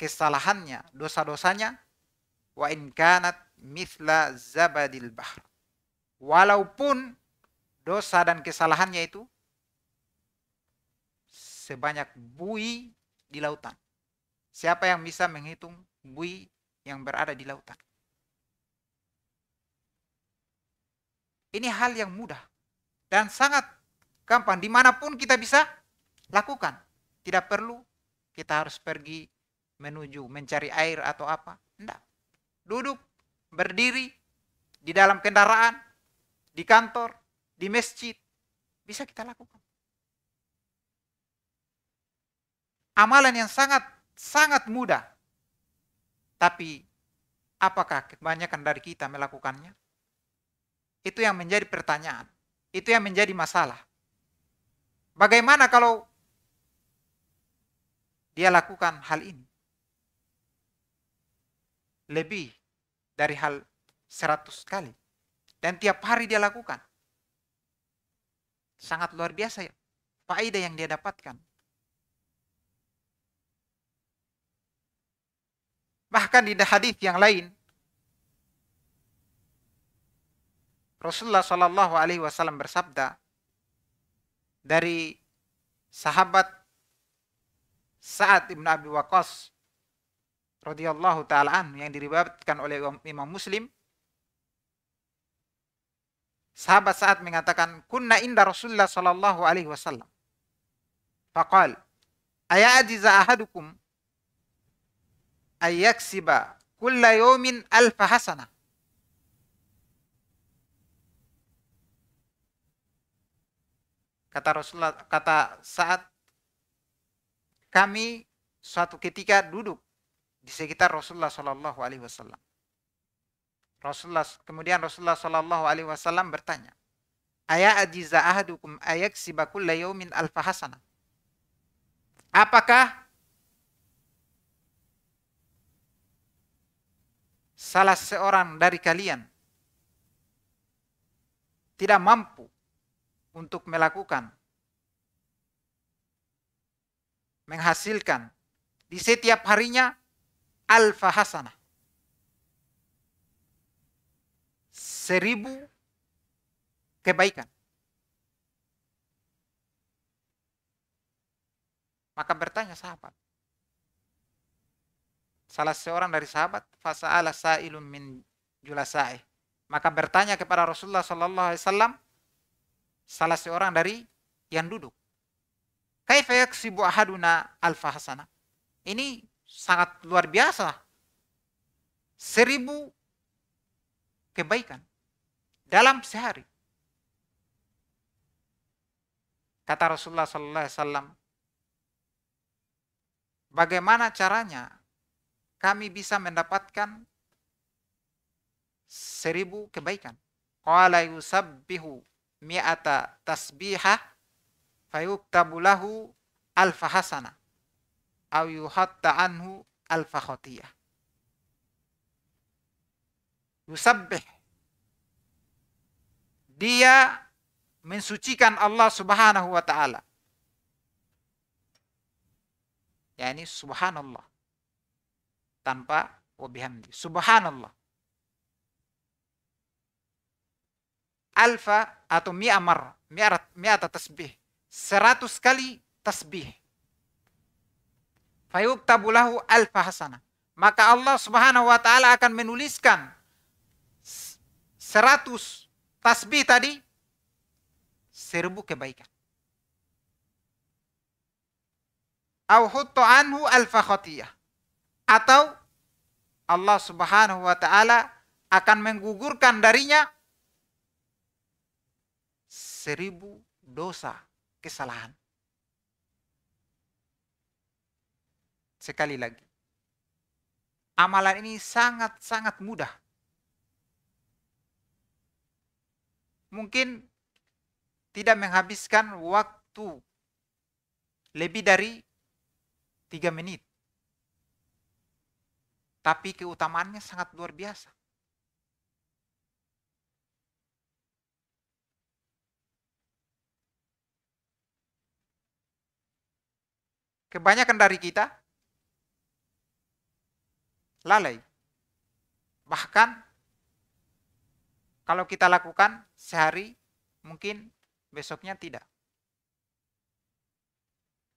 kesalahannya, dosa-dosanya wa in kanat mithla zabadil bahr. Walaupun dosa dan kesalahannya itu sebanyak bui di lautan. Siapa yang bisa menghitung bui yang berada di lautan? Ini hal yang mudah dan sangat gampang dimanapun kita bisa lakukan. Tidak perlu kita harus pergi menuju mencari air atau apa. Tidak. Duduk, berdiri, di dalam kendaraan, di kantor, di masjid. Bisa kita lakukan. Amalan yang sangat, sangat mudah. Tapi apakah kebanyakan dari kita melakukannya? Itu yang menjadi pertanyaan. Itu yang menjadi masalah. Bagaimana kalau dia lakukan hal ini? Lebih dari hal seratus kali. Dan tiap hari dia lakukan. Sangat luar biasa ya. Faedah yang dia dapatkan. Bahkan di hadis yang lain Rasulullah Shallallahu Alaihi Wasallam bersabda dari sahabat saat ibn Abi Waqqas radhiyallahu taala yang diriwayatkan oleh Imam Muslim sahabat saat mengatakan kunna inda Rasulullah sallallahu alaihi wasallam faqal aya ajiza ahadukum ayaksiba kulla yawmin alfa hasanah Kata Rasulullah, kata saat kami suatu ketika duduk di sekitar Rasulullah Shallallahu Alaihi Wasallam. Rasulullah kemudian Rasulullah Shallallahu Alaihi Wasallam bertanya, Ayah ajiza ahadukum ayak sibakul layumin alfahasana. Apakah salah seorang dari kalian tidak mampu untuk melakukan, menghasilkan di setiap harinya alfa hasanah. Seribu kebaikan. Maka bertanya sahabat. Salah seorang dari sahabat, fasa'ala sa'ilun min julasai. Maka bertanya kepada Rasulullah sallallahu alaihi wasallam, salah seorang dari yang duduk. Kaifa yaksibu ahaduna alfa hasana? Ini sangat luar biasa. Seribu kebaikan dalam sehari. Kata Rasulullah Sallallahu Alaihi Wasallam, bagaimana caranya kami bisa mendapatkan seribu kebaikan? Qala yusabbihu mi'ata tasbiha fayuktabu lahu alfa hasana aw yuhatta anhu alfa khotiyah yusabbih dia mensucikan Allah Subhanahu wa taala yakni subhanallah tanpa wabihamdi subhanallah alfa atau mi'a mar, mi'ata tasbih. Seratus kali tasbih. fayuk tabulahu alfa hasana, Maka Allah subhanahu wa ta'ala akan menuliskan seratus tasbih tadi seribu kebaikan. Au anhu alfa khatiyah. Atau Allah subhanahu wa ta'ala akan menggugurkan darinya seribu dosa kesalahan. Sekali lagi, amalan ini sangat-sangat mudah. Mungkin tidak menghabiskan waktu lebih dari tiga menit. Tapi keutamaannya sangat luar biasa. Kebanyakan dari kita lalai. Bahkan kalau kita lakukan sehari mungkin besoknya tidak.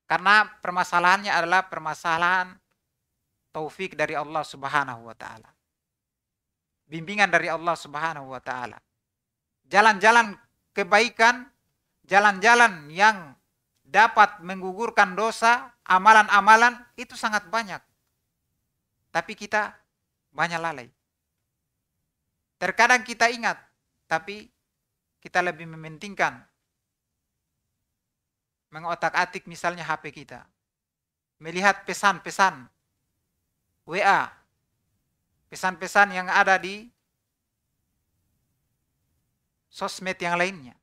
Karena permasalahannya adalah permasalahan taufik dari Allah Subhanahu wa taala. Bimbingan dari Allah Subhanahu wa taala. Jalan-jalan kebaikan, jalan-jalan yang dapat menggugurkan dosa, amalan-amalan itu sangat banyak. Tapi kita banyak lalai. Terkadang kita ingat, tapi kita lebih mementingkan mengotak-atik misalnya HP kita. Melihat pesan-pesan WA, pesan-pesan yang ada di sosmed yang lainnya.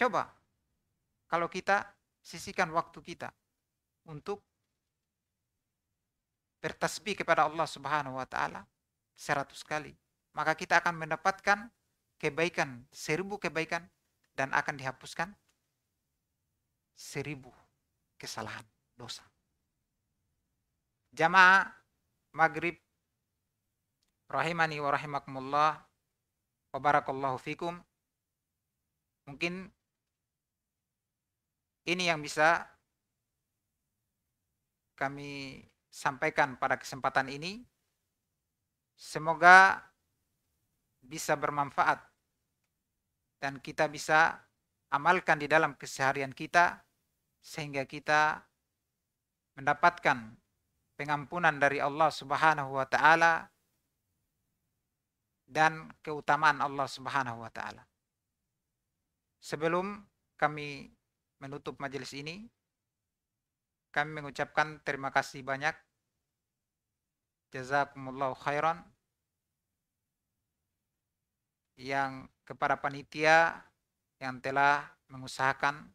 Coba kalau kita sisihkan waktu kita untuk bertasbih kepada Allah Subhanahu wa taala 100 kali, maka kita akan mendapatkan kebaikan, seribu kebaikan dan akan dihapuskan seribu kesalahan dosa. Jamaah maghrib rahimani wa rahimakumullah wa barakallahu fikum. Mungkin ini yang bisa kami sampaikan pada kesempatan ini. Semoga bisa bermanfaat dan kita bisa amalkan di dalam keseharian kita sehingga kita mendapatkan pengampunan dari Allah Subhanahu wa taala dan keutamaan Allah Subhanahu wa taala. Sebelum kami menutup majelis ini. Kami mengucapkan terima kasih banyak. Jazakumullah khairan. Yang kepada panitia yang telah mengusahakan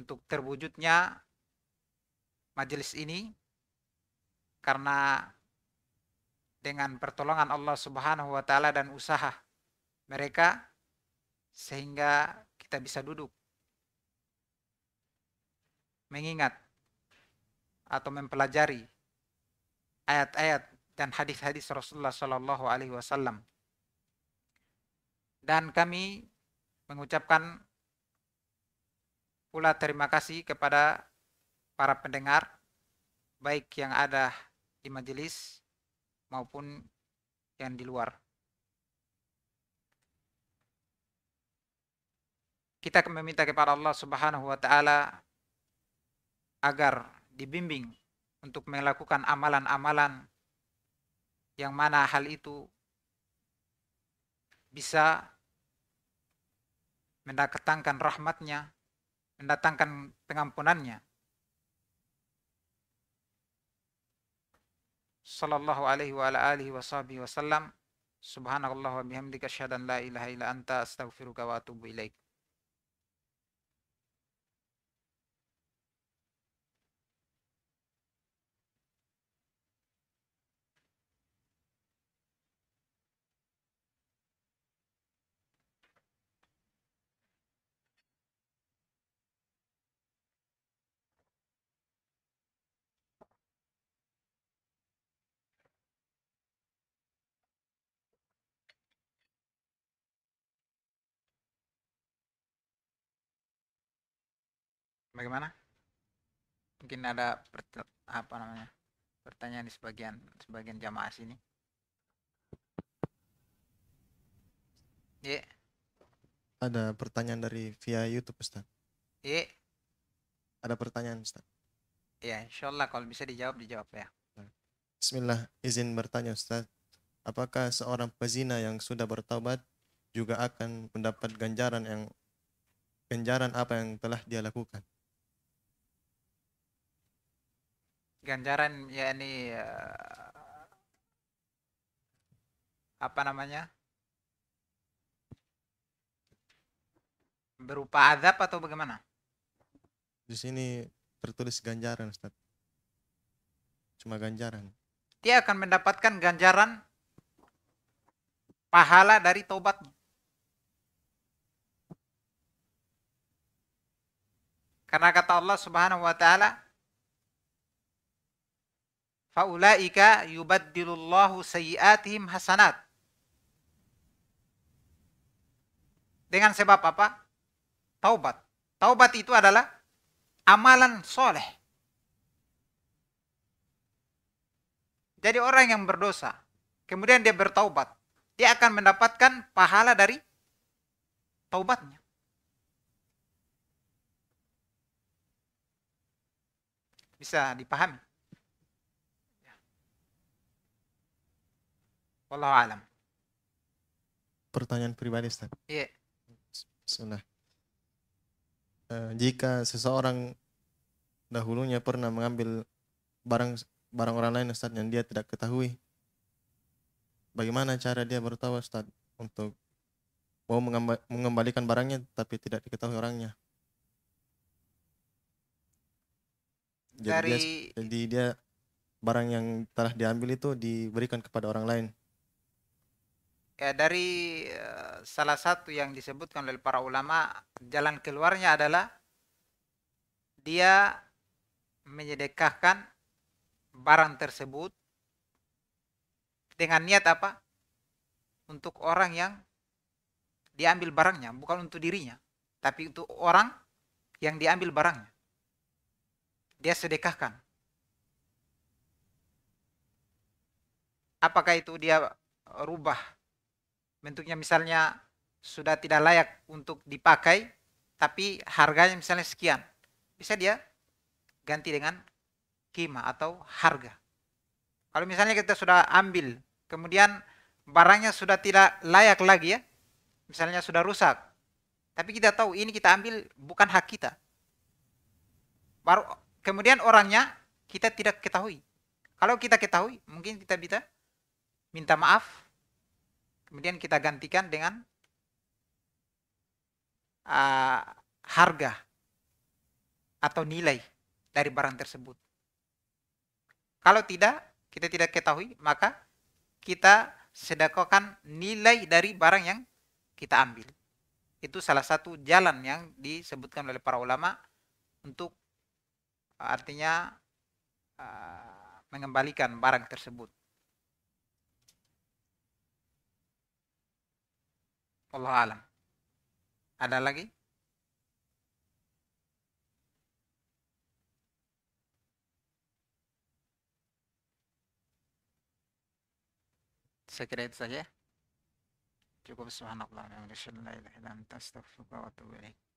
untuk terwujudnya majelis ini karena dengan pertolongan Allah Subhanahu wa taala dan usaha mereka sehingga kita bisa duduk mengingat atau mempelajari ayat-ayat dan hadis-hadis Rasulullah Shallallahu Alaihi Wasallam dan kami mengucapkan pula terima kasih kepada para pendengar baik yang ada di majelis maupun yang di luar. kita meminta kepada Allah Subhanahu wa taala agar dibimbing untuk melakukan amalan-amalan yang mana hal itu bisa mendatangkan rahmatnya, mendatangkan pengampunannya. Sallallahu alaihi wa alihi wa sahbihi wa sallam. Subhanallah wa bihamdika syahadan la ilaha ila anta astaghfiruka wa atubu ilaik. bagaimana mungkin ada apa namanya pertanyaan di sebagian sebagian jamaah sini ya Yeah. Ada pertanyaan dari via YouTube Ustaz. ya Yeah. Ada pertanyaan Ustaz. Ya, yeah, insya Allah kalau bisa dijawab dijawab ya. Bismillah, izin bertanya Ustaz. Apakah seorang pezina yang sudah bertaubat juga akan mendapat ganjaran yang ganjaran apa yang telah dia lakukan? ganjaran yakni uh, apa namanya berupa azab atau bagaimana? Di sini tertulis ganjaran Ustaz. Cuma ganjaran. Dia akan mendapatkan ganjaran pahala dari taubatnya. Karena kata Allah Subhanahu wa taala, faulaika yubaddilullahu sayyiatihim hasanat. Dengan sebab apa? Taubat. Taubat itu adalah amalan soleh. Jadi orang yang berdosa, kemudian dia bertaubat, dia akan mendapatkan pahala dari taubatnya. Bisa dipahami? Wallahu alam. Pertanyaan pribadi, Ustaz. Iya. Yeah. Sunnah. Uh, jika seseorang dahulunya pernah mengambil barang barang orang lain Ustaz yang dia tidak ketahui. Bagaimana cara dia bertawa, Ustaz untuk mau mengembalikan barangnya tapi tidak diketahui orangnya? Jadi, Dari... dia, jadi dia barang yang telah diambil itu diberikan kepada orang lain ya dari eh, salah satu yang disebutkan oleh para ulama jalan keluarnya adalah dia menyedekahkan barang tersebut dengan niat apa? Untuk orang yang diambil barangnya, bukan untuk dirinya, tapi untuk orang yang diambil barangnya. Dia sedekahkan. Apakah itu dia rubah bentuknya misalnya sudah tidak layak untuk dipakai tapi harganya misalnya sekian bisa dia ganti dengan kima atau harga kalau misalnya kita sudah ambil kemudian barangnya sudah tidak layak lagi ya misalnya sudah rusak tapi kita tahu ini kita ambil bukan hak kita baru kemudian orangnya kita tidak ketahui kalau kita ketahui mungkin kita bisa minta maaf Kemudian kita gantikan dengan uh, harga atau nilai dari barang tersebut. Kalau tidak, kita tidak ketahui, maka kita sedekahkan nilai dari barang yang kita ambil. Itu salah satu jalan yang disebutkan oleh para ulama untuk ah, artinya uh, mengembalikan barang tersebut. Allah alam. Ada lagi? Cukup kira itu saja. Cukup subhanallah. Alhamdulillah. Alhamdulillah. Alhamdulillah. Alhamdulillah.